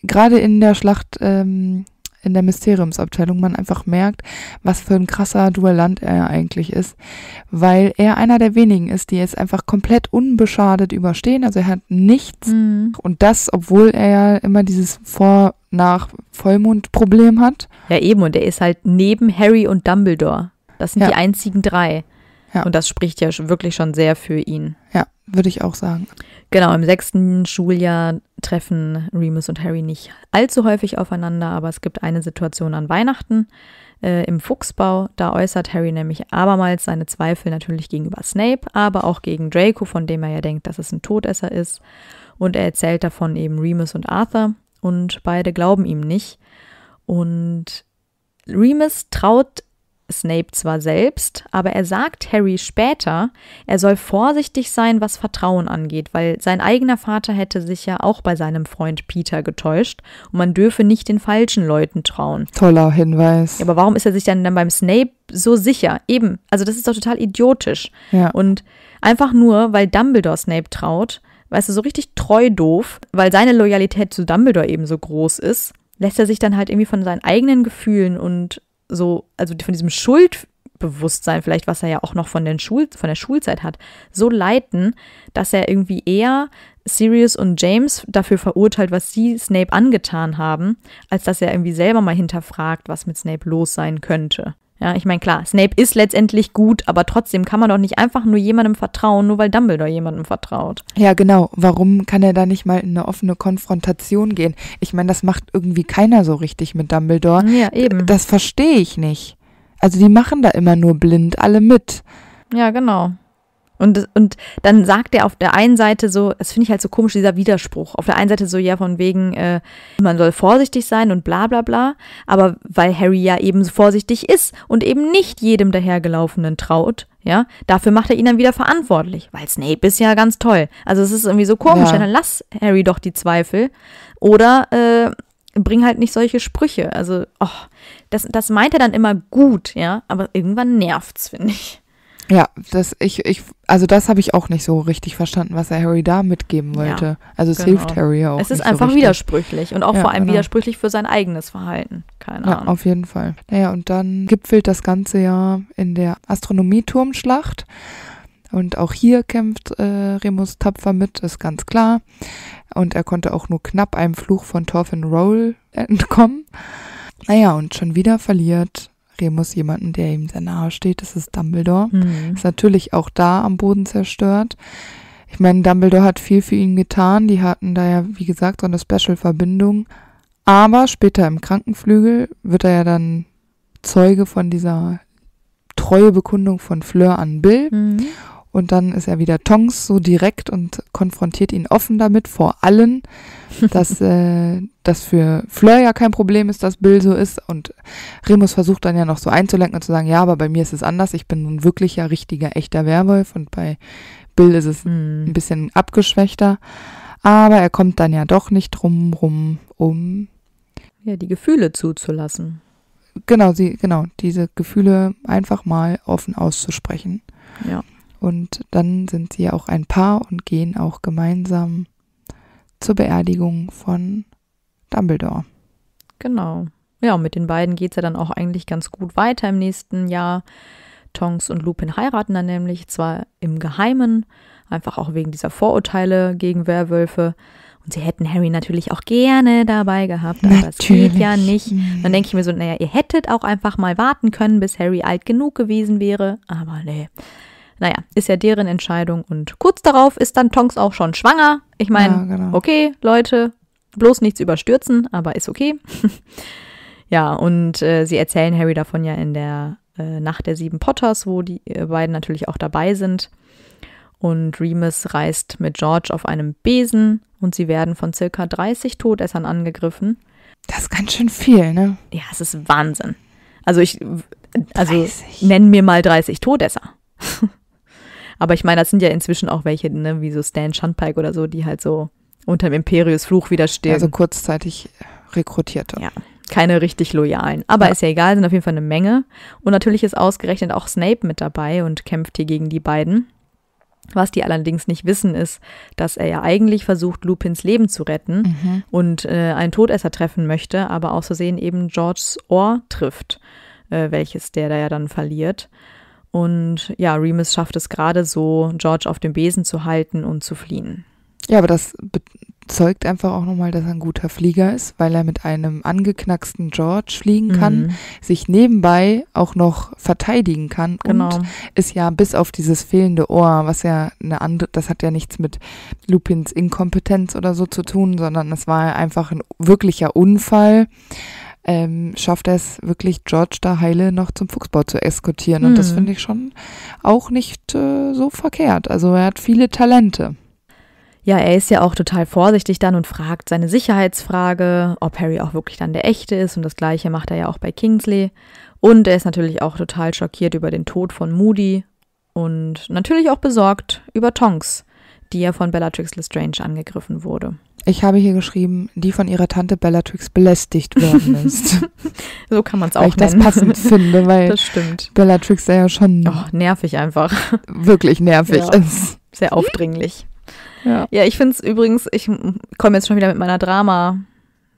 gerade in der Schlacht ähm, in der Mysteriumsabteilung man einfach merkt, was für ein krasser Duellant er eigentlich ist, weil er einer der wenigen ist, die es einfach komplett unbeschadet überstehen. Also er hat nichts mhm. und das, obwohl er ja immer dieses Vor- nach Vollmond-Problem hat. Ja, eben, und er ist halt neben Harry und Dumbledore. Das sind ja. die einzigen drei. Ja. Und das spricht ja wirklich schon sehr für ihn. Ja, würde ich auch sagen. Genau, im sechsten Schuljahr treffen Remus und Harry nicht allzu häufig aufeinander, aber es gibt eine Situation an Weihnachten äh, im Fuchsbau. Da äußert Harry nämlich abermals seine Zweifel natürlich gegenüber Snape, aber auch gegen Draco, von dem er ja denkt, dass es ein Todesser ist. Und er erzählt davon eben Remus und Arthur und beide glauben ihm nicht. Und Remus traut Snape zwar selbst, aber er sagt Harry später, er soll vorsichtig sein, was Vertrauen angeht, weil sein eigener Vater hätte sich ja auch bei seinem Freund Peter getäuscht und man dürfe nicht den falschen Leuten trauen. Toller Hinweis. Aber warum ist er sich dann, dann beim Snape so sicher? Eben, also das ist doch total idiotisch. Ja. Und einfach nur, weil Dumbledore Snape traut, weißt du, so richtig treu doof, weil seine Loyalität zu Dumbledore eben so groß ist, lässt er sich dann halt irgendwie von seinen eigenen Gefühlen und so, also von diesem Schuldbewusstsein vielleicht, was er ja auch noch von, den Schul von der Schulzeit hat, so leiten, dass er irgendwie eher Sirius und James dafür verurteilt, was sie Snape angetan haben, als dass er irgendwie selber mal hinterfragt, was mit Snape los sein könnte. Ja, ich meine, klar, Snape ist letztendlich gut, aber trotzdem kann man doch nicht einfach nur jemandem vertrauen, nur weil Dumbledore jemandem vertraut. Ja, genau. Warum kann er da nicht mal in eine offene Konfrontation gehen? Ich meine, das macht irgendwie keiner so richtig mit Dumbledore. Ja, eben. Das verstehe ich nicht. Also die machen da immer nur blind alle mit. Ja, genau. Und, und dann sagt er auf der einen Seite so, das finde ich halt so komisch, dieser Widerspruch. Auf der einen Seite so, ja, von wegen, äh, man soll vorsichtig sein und bla bla bla. Aber weil Harry ja eben so vorsichtig ist und eben nicht jedem dahergelaufenen traut, ja, dafür macht er ihn dann wieder verantwortlich. Weil Snape ist ja ganz toll. Also es ist irgendwie so komisch, ja. dann lass Harry doch die Zweifel. Oder äh, bring halt nicht solche Sprüche. Also, oh, das, das meint er dann immer gut, ja, aber irgendwann nervt's, finde ich. Ja, das ich ich also das habe ich auch nicht so richtig verstanden, was er Harry da mitgeben wollte. Ja, also es genau. hilft Harry auch. Es ist einfach so widersprüchlich und auch ja, vor allem genau. widersprüchlich für sein eigenes Verhalten. Keine ja, Ahnung. Auf jeden Fall. Naja, und dann gipfelt das ganze Jahr in der Astronomieturmschlacht. Und auch hier kämpft äh, Remus tapfer mit, ist ganz klar. Und er konnte auch nur knapp einem Fluch von Thorfinn Roll entkommen. Naja, und schon wieder verliert geben muss, jemanden, der ihm sehr nahe steht. Das ist Dumbledore. Mhm. Ist natürlich auch da am Boden zerstört. Ich meine, Dumbledore hat viel für ihn getan. Die hatten da ja, wie gesagt, so eine Special-Verbindung. Aber später im Krankenflügel wird er ja dann Zeuge von dieser Bekundung von Fleur an Bill. Mhm. Und dann ist er wieder Tongs so direkt und konfrontiert ihn offen damit vor allen, [LAUGHS] dass äh, das für Fleur ja kein Problem ist, dass Bill so ist. Und Remus versucht dann ja noch so einzulenken und zu sagen, ja, aber bei mir ist es anders. Ich bin nun wirklicher, richtiger, echter Werwolf und bei Bill ist es mhm. ein bisschen abgeschwächter. Aber er kommt dann ja doch nicht drum rum, um ja die Gefühle zuzulassen. Genau, sie genau diese Gefühle einfach mal offen auszusprechen. Ja. Und dann sind sie auch ein Paar und gehen auch gemeinsam zur Beerdigung von Dumbledore. Genau. Ja, und mit den beiden geht es ja dann auch eigentlich ganz gut weiter im nächsten Jahr. Tonks und Lupin heiraten dann nämlich zwar im Geheimen, einfach auch wegen dieser Vorurteile gegen Werwölfe. Und sie hätten Harry natürlich auch gerne dabei gehabt, aber natürlich. das geht ja nicht. Mhm. Dann denke ich mir so, naja, ihr hättet auch einfach mal warten können, bis Harry alt genug gewesen wäre. Aber nee, naja, ist ja deren Entscheidung. Und kurz darauf ist dann Tonks auch schon schwanger. Ich meine, ja, genau. okay, Leute, bloß nichts überstürzen, aber ist okay. [LAUGHS] ja, und äh, sie erzählen Harry davon ja in der äh, Nacht der sieben Potters, wo die äh, beiden natürlich auch dabei sind. Und Remus reist mit George auf einem Besen und sie werden von circa 30 Todessern angegriffen. Das ist ganz schön viel, ne? Ja, es ist Wahnsinn. Also ich, also 30. nenn mir mal 30 Todesser. [LAUGHS] Aber ich meine, das sind ja inzwischen auch welche, ne, wie so Stan Shunpike oder so, die halt so unter dem Imperius Fluch widerstehen. Also kurzzeitig rekrutierte. Ja. Keine richtig loyalen. Aber ja. ist ja egal, sind auf jeden Fall eine Menge. Und natürlich ist ausgerechnet auch Snape mit dabei und kämpft hier gegen die beiden. Was die allerdings nicht wissen, ist, dass er ja eigentlich versucht, Lupins Leben zu retten mhm. und äh, einen Todesser treffen möchte, aber aus Versehen eben Georges Ohr trifft, äh, welches der da ja dann verliert. Und ja, Remus schafft es gerade so, George auf dem Besen zu halten und zu fliehen. Ja, aber das bezeugt einfach auch nochmal, dass er ein guter Flieger ist, weil er mit einem angeknacksten George fliegen kann, mhm. sich nebenbei auch noch verteidigen kann genau. und ist ja bis auf dieses fehlende Ohr, was ja eine andere, das hat ja nichts mit Lupins Inkompetenz oder so zu tun, sondern es war einfach ein wirklicher Unfall ähm, schafft er es wirklich, George da heile noch zum Fuchsbau zu eskortieren. Und das mhm. finde ich schon auch nicht äh, so verkehrt. Also er hat viele Talente. Ja, er ist ja auch total vorsichtig dann und fragt seine Sicherheitsfrage, ob Harry auch wirklich dann der echte ist. Und das gleiche macht er ja auch bei Kingsley. Und er ist natürlich auch total schockiert über den Tod von Moody und natürlich auch besorgt über Tonks, die ja von Bellatrix Lestrange angegriffen wurde. Ich habe hier geschrieben, die von ihrer Tante Bellatrix belästigt worden ist. [LAUGHS] so kann man es auch weil ich das passend finde, weil das stimmt. Bellatrix ja schon oh, nervig einfach. Wirklich nervig ja. ist. Sehr aufdringlich. Ja, ja ich finde es übrigens, ich komme jetzt schon wieder mit meiner Drama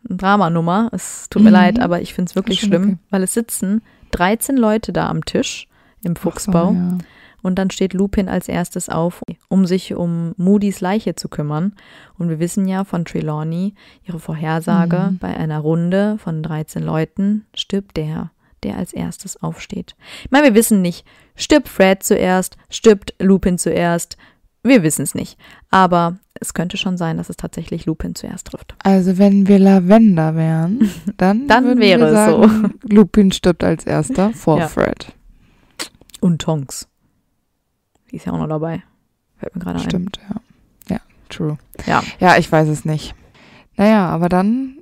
Dramanummer. Es tut mir mhm. leid, aber ich finde es wirklich schlimm, okay. weil es sitzen 13 Leute da am Tisch im Fuchsbau. So, ja. Und dann steht Lupin als erstes auf, um sich um Moody's Leiche zu kümmern. Und wir wissen ja von Trelawney, ihre Vorhersage, mhm. bei einer Runde von 13 Leuten stirbt der, der als erstes aufsteht. Ich meine, wir wissen nicht, stirbt Fred zuerst, stirbt Lupin zuerst. Wir wissen es nicht. Aber es könnte schon sein, dass es tatsächlich Lupin zuerst trifft. Also wenn wir Lavender wären, [LAUGHS] dann, dann wäre es so. Lupin stirbt als erster vor ja. Fred. Und Tonks. Die ist ja auch noch dabei. Fällt mir gerade ein. Stimmt, ja. Ja, true. Ja. Ja, ich weiß es nicht. Naja, aber dann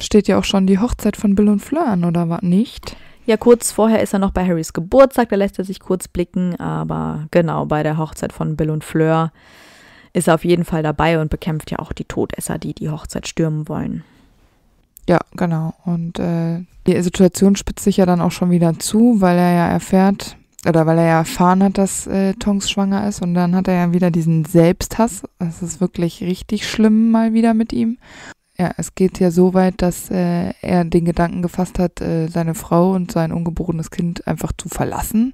steht ja auch schon die Hochzeit von Bill und Fleur an, oder war nicht? Ja, kurz vorher ist er noch bei Harrys Geburtstag, da lässt er sich kurz blicken, aber genau, bei der Hochzeit von Bill und Fleur ist er auf jeden Fall dabei und bekämpft ja auch die Todesser, die die Hochzeit stürmen wollen. Ja, genau. Und äh, die Situation spitzt sich ja dann auch schon wieder zu, weil er ja erfährt, oder weil er ja erfahren hat, dass äh, Tongs schwanger ist und dann hat er ja wieder diesen Selbsthass. Es ist wirklich richtig schlimm mal wieder mit ihm. Ja, es geht ja so weit, dass äh, er den Gedanken gefasst hat, äh, seine Frau und sein ungeborenes Kind einfach zu verlassen,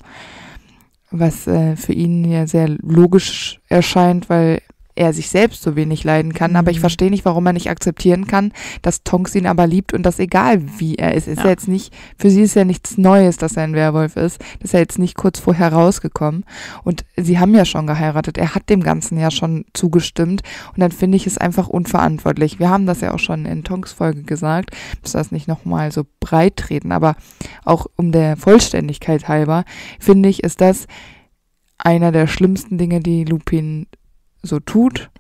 was äh, für ihn ja sehr logisch erscheint, weil er sich selbst so wenig leiden kann. Mhm. Aber ich mhm. verstehe nicht, warum er nicht akzeptieren kann, dass Tonks ihn aber liebt und das egal wie er ist. Ist ja. er jetzt nicht, für sie ist ja nichts Neues, dass er ein Werwolf ist. Das ist ja jetzt nicht kurz vorher rausgekommen. Und sie haben ja schon geheiratet. Er hat dem Ganzen ja schon zugestimmt. Und dann finde ich es einfach unverantwortlich. Wir haben das ja auch schon in Tonks Folge gesagt. muss das nicht nochmal so breit treten. Aber auch um der Vollständigkeit halber, finde ich, ist das einer der schlimmsten Dinge, die Lupin so tut.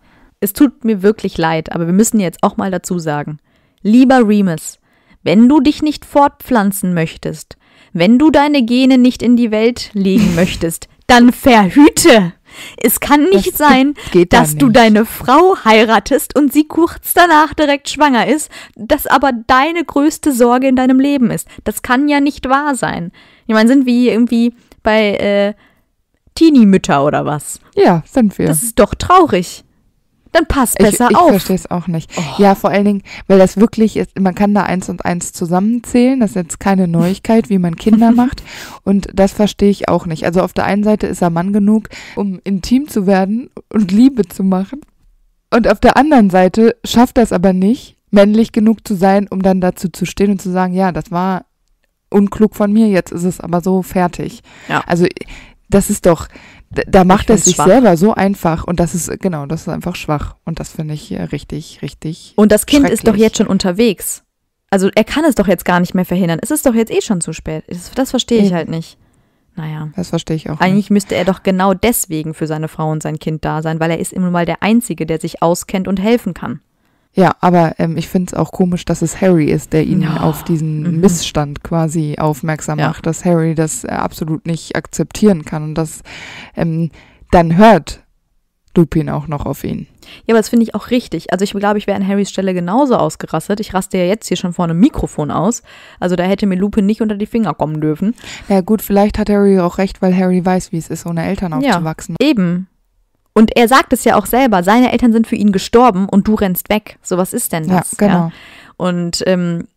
Es tut mir wirklich leid, aber wir müssen jetzt auch mal dazu sagen. Lieber Remus, wenn du dich nicht fortpflanzen möchtest, wenn du deine Gene nicht in die Welt legen möchtest, [LAUGHS] dann verhüte! Es kann nicht das sein, dass nicht. du deine Frau heiratest und sie kurz danach direkt schwanger ist, das aber deine größte Sorge in deinem Leben ist. Das kann ja nicht wahr sein. Ich meine, sind wir irgendwie bei äh, Teenie-Mütter oder was? Ja, sind wir. Das ist doch traurig. Dann passt besser ich, ich auf. Ich verstehe es auch nicht. Oh. Ja, vor allen Dingen, weil das wirklich ist, man kann da eins und eins zusammenzählen. Das ist jetzt keine Neuigkeit, wie man Kinder [LAUGHS] macht. Und das verstehe ich auch nicht. Also auf der einen Seite ist er Mann genug, um intim zu werden und Liebe zu machen. Und auf der anderen Seite schafft das aber nicht, männlich genug zu sein, um dann dazu zu stehen und zu sagen, ja, das war unklug von mir, jetzt ist es aber so fertig. Ja. Also das ist doch, da macht er sich selber so einfach und das ist, genau, das ist einfach schwach und das finde ich äh, richtig, richtig. Und das Kind ist doch jetzt schon unterwegs. Also er kann es doch jetzt gar nicht mehr verhindern. Es ist doch jetzt eh schon zu spät. Das, das verstehe ich halt nicht. Naja. Das verstehe ich auch. Eigentlich nicht. müsste er doch genau deswegen für seine Frau und sein Kind da sein, weil er ist immer mal der Einzige, der sich auskennt und helfen kann. Ja, aber ähm, ich finde es auch komisch, dass es Harry ist, der ihn ja. auf diesen mhm. Missstand quasi aufmerksam ja. macht, dass Harry das äh, absolut nicht akzeptieren kann und das ähm, dann hört Lupin auch noch auf ihn. Ja, aber das finde ich auch richtig. Also ich glaube, ich wäre an Harrys Stelle genauso ausgerastet. Ich raste ja jetzt hier schon vor einem Mikrofon aus. Also da hätte mir Lupin nicht unter die Finger kommen dürfen. Ja gut, vielleicht hat Harry auch recht, weil Harry weiß, wie es ist, ohne Eltern aufzuwachsen. Ja, eben. Und er sagt es ja auch selber, seine Eltern sind für ihn gestorben und du rennst weg. So, was ist denn das? Ja, genau. Ja? Und ähm,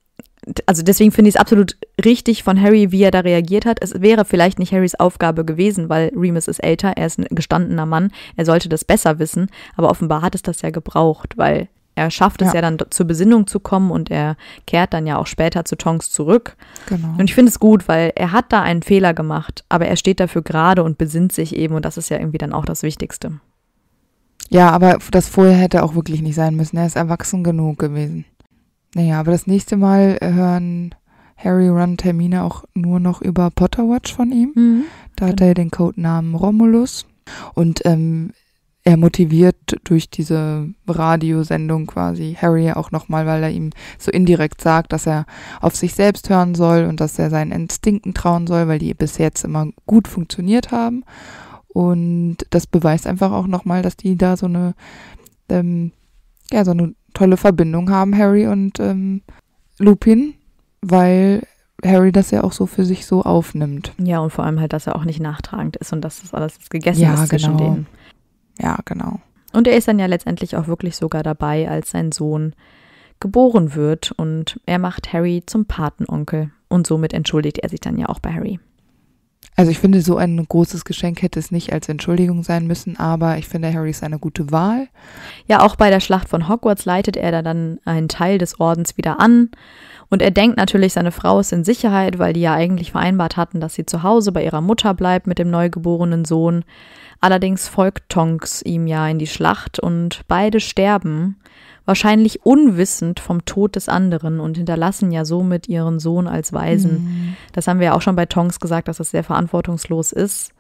also deswegen finde ich es absolut richtig von Harry, wie er da reagiert hat. Es wäre vielleicht nicht Harrys Aufgabe gewesen, weil Remus ist älter, er ist ein gestandener Mann, er sollte das besser wissen, aber offenbar hat es das ja gebraucht, weil er schafft es ja. ja. dann zur Besinnung zu kommen und er kehrt dann ja auch später zu Tongs zurück. Genau. Und ich finde es gut, weil er hat da einen Fehler gemacht, aber er steht dafür gerade und besinnt sich eben und das ist ja irgendwie dann auch das Wichtigste. Ja, aber das vorher hätte auch wirklich nicht sein müssen. Er ist erwachsen genug gewesen. Naja, aber das nächste Mal hören Harry Run Termine auch nur noch über Potterwatch von ihm. Mhm. Da hat genau. er ja den Codenamen Romulus. Und ähm, er motiviert durch diese Radiosendung quasi Harry auch nochmal, weil er ihm so indirekt sagt, dass er auf sich selbst hören soll und dass er seinen Instinkten trauen soll, weil die bis jetzt immer gut funktioniert haben. Und das beweist einfach auch nochmal, dass die da so eine, ähm, ja, so eine tolle Verbindung haben, Harry und ähm, Lupin, weil Harry das ja auch so für sich so aufnimmt. Ja, und vor allem halt, dass er auch nicht nachtragend ist und dass das alles gegessen ja, ist zwischen genau. denen. Ja, genau. Und er ist dann ja letztendlich auch wirklich sogar dabei, als sein Sohn geboren wird und er macht Harry zum Patenonkel und somit entschuldigt er sich dann ja auch bei Harry. Also ich finde, so ein großes Geschenk hätte es nicht als Entschuldigung sein müssen, aber ich finde, Harry ist eine gute Wahl. Ja, auch bei der Schlacht von Hogwarts leitet er da dann einen Teil des Ordens wieder an und er denkt natürlich, seine Frau ist in Sicherheit, weil die ja eigentlich vereinbart hatten, dass sie zu Hause bei ihrer Mutter bleibt mit dem neugeborenen Sohn. Allerdings folgt Tonks ihm ja in die Schlacht und beide sterben, wahrscheinlich unwissend vom Tod des anderen und hinterlassen ja somit ihren Sohn als Waisen. Mhm. Das haben wir ja auch schon bei Tonks gesagt, dass das sehr verantwortungslos ist.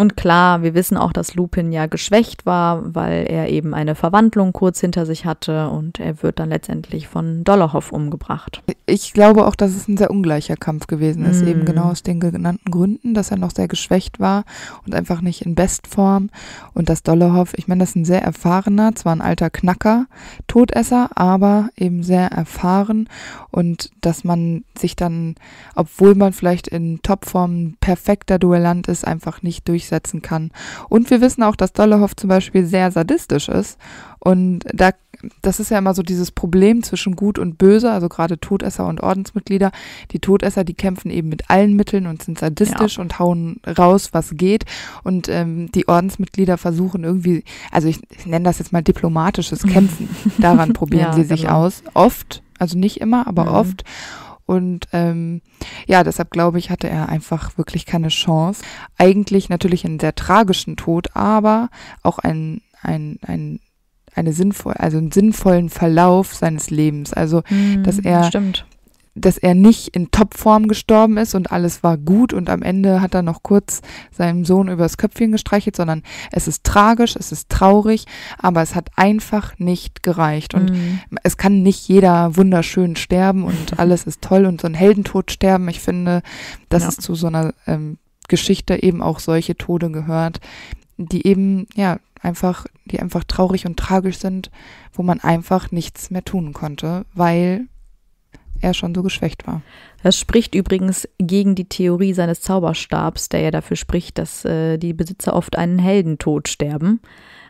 Und klar, wir wissen auch, dass Lupin ja geschwächt war, weil er eben eine Verwandlung kurz hinter sich hatte und er wird dann letztendlich von Dollarhoff umgebracht. Ich glaube auch, dass es ein sehr ungleicher Kampf gewesen ist, mm. eben hm. genau aus den genannten Gründen, dass er noch sehr geschwächt war und einfach nicht in Bestform und dass Dollarhoff, ich meine, das ist ein sehr erfahrener, zwar ein alter Knacker, Todesser, aber eben sehr erfahren und dass man sich dann, obwohl man vielleicht in Topform perfekter Duellant ist, einfach nicht durch durchsetzen kann. Und wir wissen auch, dass Dollehoff zum Beispiel sehr sadistisch ist. Und da, das ist ja immer so dieses Problem zwischen Gut und Böse, also gerade Todesser und Ordensmitglieder. Die Todesser, die kämpfen eben mit allen Mitteln und sind sadistisch ja. und hauen raus, was geht. Und ähm, die Ordensmitglieder versuchen irgendwie, also ich, ich nenne das jetzt mal diplomatisches Kämpfen. [LAUGHS] Daran probieren ja, sie sich genau. aus. Oft, also nicht immer, aber mhm. oft. Und ähm, ja, deshalb glaube ich, hatte er einfach wirklich keine Chance. Eigentlich natürlich einen sehr tragischen Tod, aber auch ein, ein, ein eine sinnvoll, also einen sinnvollen Verlauf seines Lebens. Also, mm, dass er stimmt dass er nicht in Topform gestorben ist und alles war gut und am Ende hat er noch kurz seinem Sohn übers Köpfchen gestreichelt, sondern es ist tragisch, es ist traurig, aber es hat einfach nicht gereicht. Und mhm. es kann nicht jeder wunderschön sterben und [LAUGHS] alles ist toll und so ein Heldentod sterben. Ich finde, dass ja. es zu so einer ähm, Geschichte eben auch solche Tode gehört, die eben, ja, einfach, die einfach traurig und tragisch sind, wo man einfach nichts mehr tun konnte, weil er schon so geschwächt war. Das spricht übrigens gegen die Theorie seines Zauberstabs, der ja dafür spricht, dass äh, die Besitzer oft einen Heldentod sterben.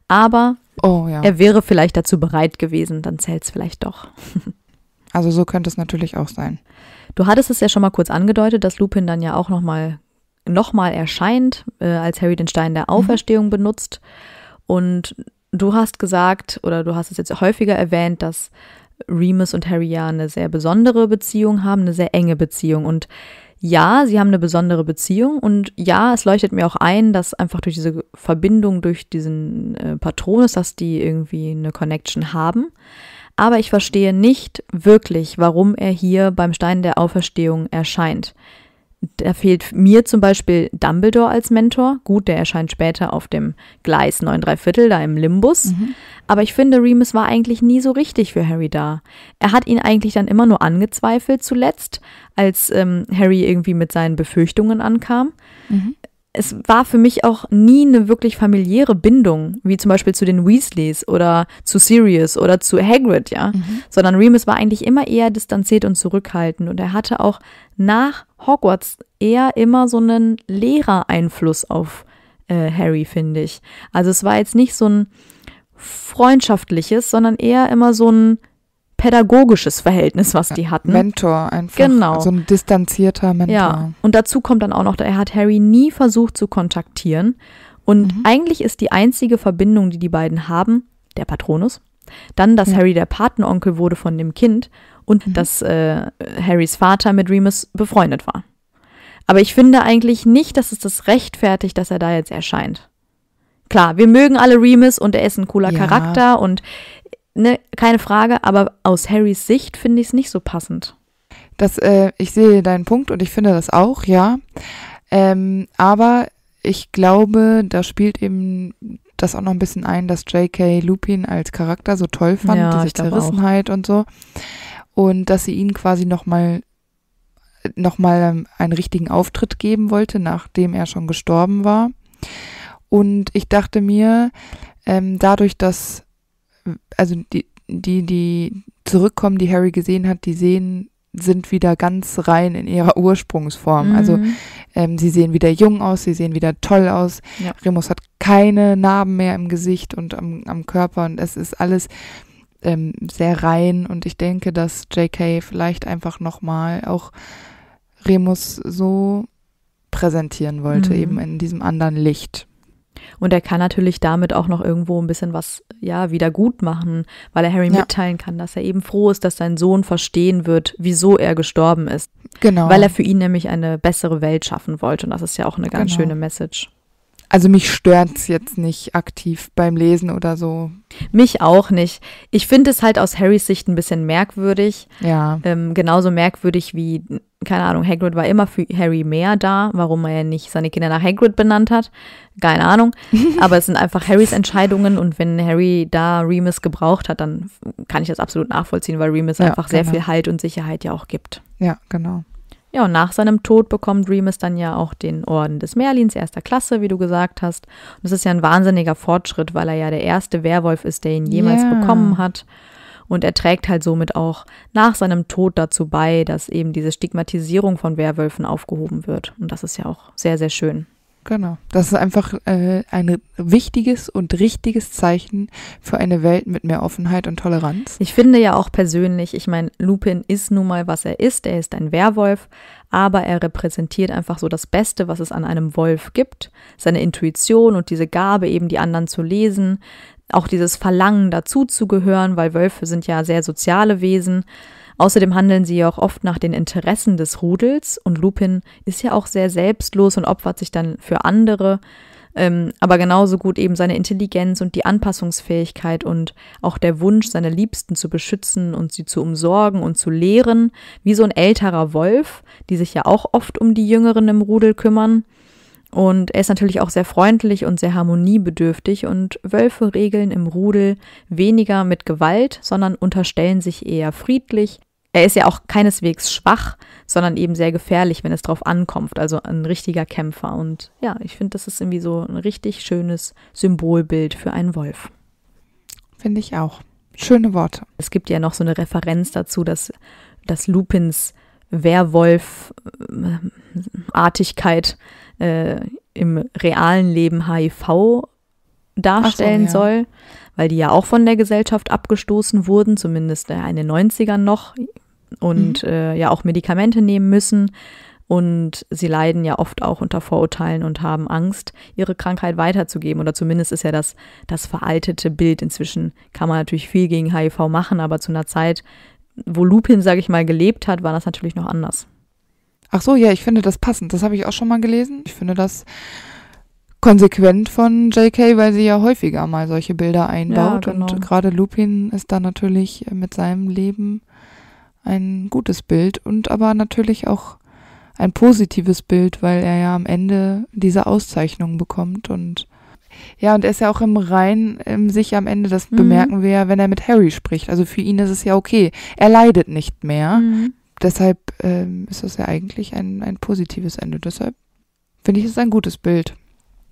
Aber oh, ja. er wäre vielleicht dazu bereit gewesen, dann zählt es vielleicht doch. [LAUGHS] also so könnte es natürlich auch sein. Du hattest es ja schon mal kurz angedeutet, dass Lupin dann ja auch nochmal noch mal erscheint, äh, als Harry den Stein der mhm. Auferstehung mhm. benutzt. Und du hast gesagt, oder du hast es jetzt häufiger erwähnt, dass Remus und Harry ja eine sehr besondere Beziehung haben, eine sehr enge Beziehung. Und ja, sie haben eine besondere Beziehung und ja, es leuchtet mir auch ein, dass einfach durch diese Verbindung, durch diesen äh, Patronus, dass die irgendwie eine Connection haben. Aber ich verstehe nicht wirklich, warum er hier beim Stein der Auferstehung erscheint da fehlt mir zum Beispiel Dumbledore als Mentor. Gut, der erscheint später auf dem Gleis 9,3 Viertel, da im Limbus. Mhm. Aber ich finde, Remus war eigentlich nie so richtig für Harry da. Er hat ihn eigentlich dann immer nur angezweifelt zuletzt, als ähm, Harry irgendwie mit seinen Befürchtungen ankam. Mhm es war für mich auch nie eine wirklich familiäre Bindung, wie zum Beispiel zu den Weasleys oder zu Sirius oder zu Hagrid, ja. Mhm. Sondern Remus war eigentlich immer eher distanziert und zurückhaltend und er hatte auch nach Hogwarts eher immer so einen Lehrereinfluss auf äh, Harry, finde ich. Also es war jetzt nicht so ein freundschaftliches, sondern eher immer so ein pädagogisches Verhältnis, was die hatten. Mentor einfach. Genau. So ein distanzierter Mentor. Ja. Und dazu kommt dann auch noch, er hat Harry nie versucht zu kontaktieren. Und mhm. eigentlich ist die einzige Verbindung, die die beiden haben, der Patronus. Dann, dass mhm. Harry der Patenonkel wurde von dem Kind und mhm. dass äh, Harrys Vater mit Remus befreundet war. Aber ich finde eigentlich nicht, dass es das rechtfertigt, dass er da jetzt erscheint. Klar, wir mögen alle Remus und er ist ein cooler ja. Charakter und ne, keine Frage, aber aus Harrys Sicht finde ich es nicht so passend. Das, äh, ich sehe deinen Punkt und ich finde das auch, ja. Ähm, aber ich glaube, da spielt eben das auch noch ein bisschen ein, dass J.K. Lupin als Charakter so toll fand, ja, diese Zerrissenheit auch. und so. Und dass sie ihn quasi nochmal noch mal ähm, einen richtigen Auftritt geben wollte, nachdem er schon gestorben war. Und ich dachte mir, ähm, dadurch, dass also die, die, die zurückkommen, die Harry gesehen hat, die sehen, sind wieder ganz rein in ihrer Ursprungsform. Mhm. Also ähm, sie sehen wieder jung aus, sie sehen wieder toll aus. Ja. Remus hat keine Narben mehr im Gesicht und am, am Körper und es ist alles ähm, sehr rein und ich denke, dass JK vielleicht einfach nochmal auch Remus so präsentieren wollte, mhm. eben in diesem anderen Licht. Und er kann natürlich damit auch noch irgendwo ein bisschen was, ja, wieder gut machen, weil er Harry ja. mitteilen kann, dass er eben froh ist, dass sein Sohn verstehen wird, wieso er gestorben ist. Genau. Weil er für ihn nämlich eine bessere Welt schaffen wollte. Und das ist ja auch eine ganz genau. schöne Message. Also mich stört es jetzt nicht aktiv beim Lesen oder so. Mich auch nicht. Ich finde es halt aus Harrys Sicht ein bisschen merkwürdig. Ja. Ähm, genauso merkwürdig wie, keine Ahnung, Hagrid war immer für Harry mehr da, warum er ja nicht seine Kinder nach Hagrid benannt hat. Keine Ahnung. [LAUGHS] Aber es sind einfach Harrys Entscheidungen und wenn Harry da Remus gebraucht hat, dann kann ich das absolut nachvollziehen, weil Remus ja, einfach genau. sehr viel Halt und Sicherheit ja auch gibt. Ja, genau. Ja, und nach seinem Tod bekommt Remus dann ja auch den Orden des Merlins erster Klasse, wie du gesagt hast. Und das ist ja ein wahnsinniger Fortschritt, weil er ja der erste Werwolf ist, der ihn jemals yeah. bekommen hat. Und er trägt halt somit auch nach seinem Tod dazu bei, dass eben diese Stigmatisierung von Werwölfen aufgehoben wird. Und das ist ja auch sehr, sehr schön. Genau. Das ist einfach äh, ein wichtiges und richtiges Zeichen für eine Welt mit mehr Offenheit und Toleranz. Ich finde ja auch persönlich, ich meine, Lupin ist nun mal, was er ist. Er ist ein Werwolf, aber er repräsentiert einfach so das Beste, was es an einem Wolf gibt. Seine Intuition und diese Gabe, eben die anderen zu lesen. Auch dieses Verlangen, dazuzugehören, weil Wölfe sind ja sehr soziale Wesen. Außerdem handeln sie ja auch oft nach den Interessen des Rudels und Lupin ist ja auch sehr selbstlos und opfert sich dann für andere, ähm, aber genauso gut eben seine Intelligenz und die Anpassungsfähigkeit und auch der Wunsch, seine Liebsten zu beschützen und sie zu umsorgen und zu lehren, wie so ein älterer Wolf, die sich ja auch oft um die Jüngeren im Rudel kümmern. Und er ist natürlich auch sehr freundlich und sehr harmoniebedürftig und Wölfe regeln im Rudel weniger mit Gewalt, sondern unterstellen sich eher friedlich er ist ja auch keineswegs schwach, sondern eben sehr gefährlich, wenn es drauf ankommt. Also ein richtiger Kämpfer. Und ja, ich finde, das ist irgendwie so ein richtig schönes Symbolbild für einen Wolf. Finde ich auch. Schöne Worte. Es gibt ja noch so eine Referenz dazu, dass, dass Lupins Werwolf-Artigkeit äh, äh, im realen Leben HIV darstellen so, ja. soll weil die ja auch von der Gesellschaft abgestoßen wurden, zumindest äh, in den 90ern noch, und mhm. äh, ja auch Medikamente nehmen müssen. Und sie leiden ja oft auch unter Vorurteilen und haben Angst, ihre Krankheit weiterzugeben. Oder zumindest ist ja das, das veraltete Bild. Inzwischen kann man natürlich viel gegen HIV machen, aber zu einer Zeit, wo Lupin, sage ich mal, gelebt hat, war das natürlich noch anders. Ach so, ja, ich finde das passend. Das habe ich auch schon mal gelesen. Ich finde das konsequent von JK, weil sie ja häufiger mal solche Bilder einbaut. Ja, genau. Und gerade Lupin ist da natürlich mit seinem Leben ein gutes Bild und aber natürlich auch ein positives Bild, weil er ja am Ende diese Auszeichnung bekommt und ja, und er ist ja auch im Rein im ähm, sich am Ende, das mhm. bemerken wir ja, wenn er mit Harry spricht. Also für ihn ist es ja okay. Er leidet nicht mehr. Mhm. Deshalb ähm, ist das ja eigentlich ein, ein positives Ende. Deshalb finde ich es ein gutes Bild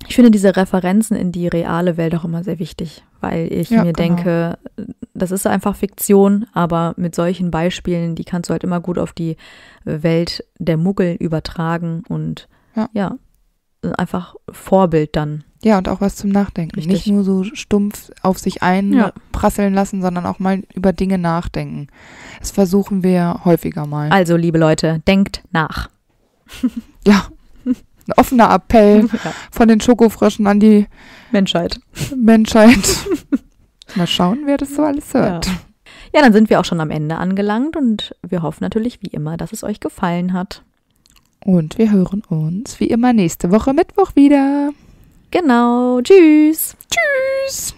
ich finde diese Referenzen in die reale Welt auch immer sehr wichtig, weil ich ja, mir genau. denke, das ist einfach Fiktion, aber mit solchen Beispielen, die kannst du halt immer gut auf die Welt der Muggel übertragen und ja, ja einfach Vorbild dann. Ja, und auch was zum Nachdenken. Richtig. Nicht nur so stumpf auf sich einprasseln ja. lassen, sondern auch mal über Dinge nachdenken. Das versuchen wir häufiger mal. Also, liebe Leute, denkt nach. ja, ein offener Appell ja. von den Schokofröschen an die Menschheit. Menschheit. [LAUGHS] Mal schauen, wer das so alles hört. Ja. ja, dann sind wir auch schon am Ende angelangt und wir hoffen natürlich wie immer, dass es euch gefallen hat. Und wir hören uns wie immer nächste Woche Mittwoch wieder. Genau. Tschüss. Tschüss.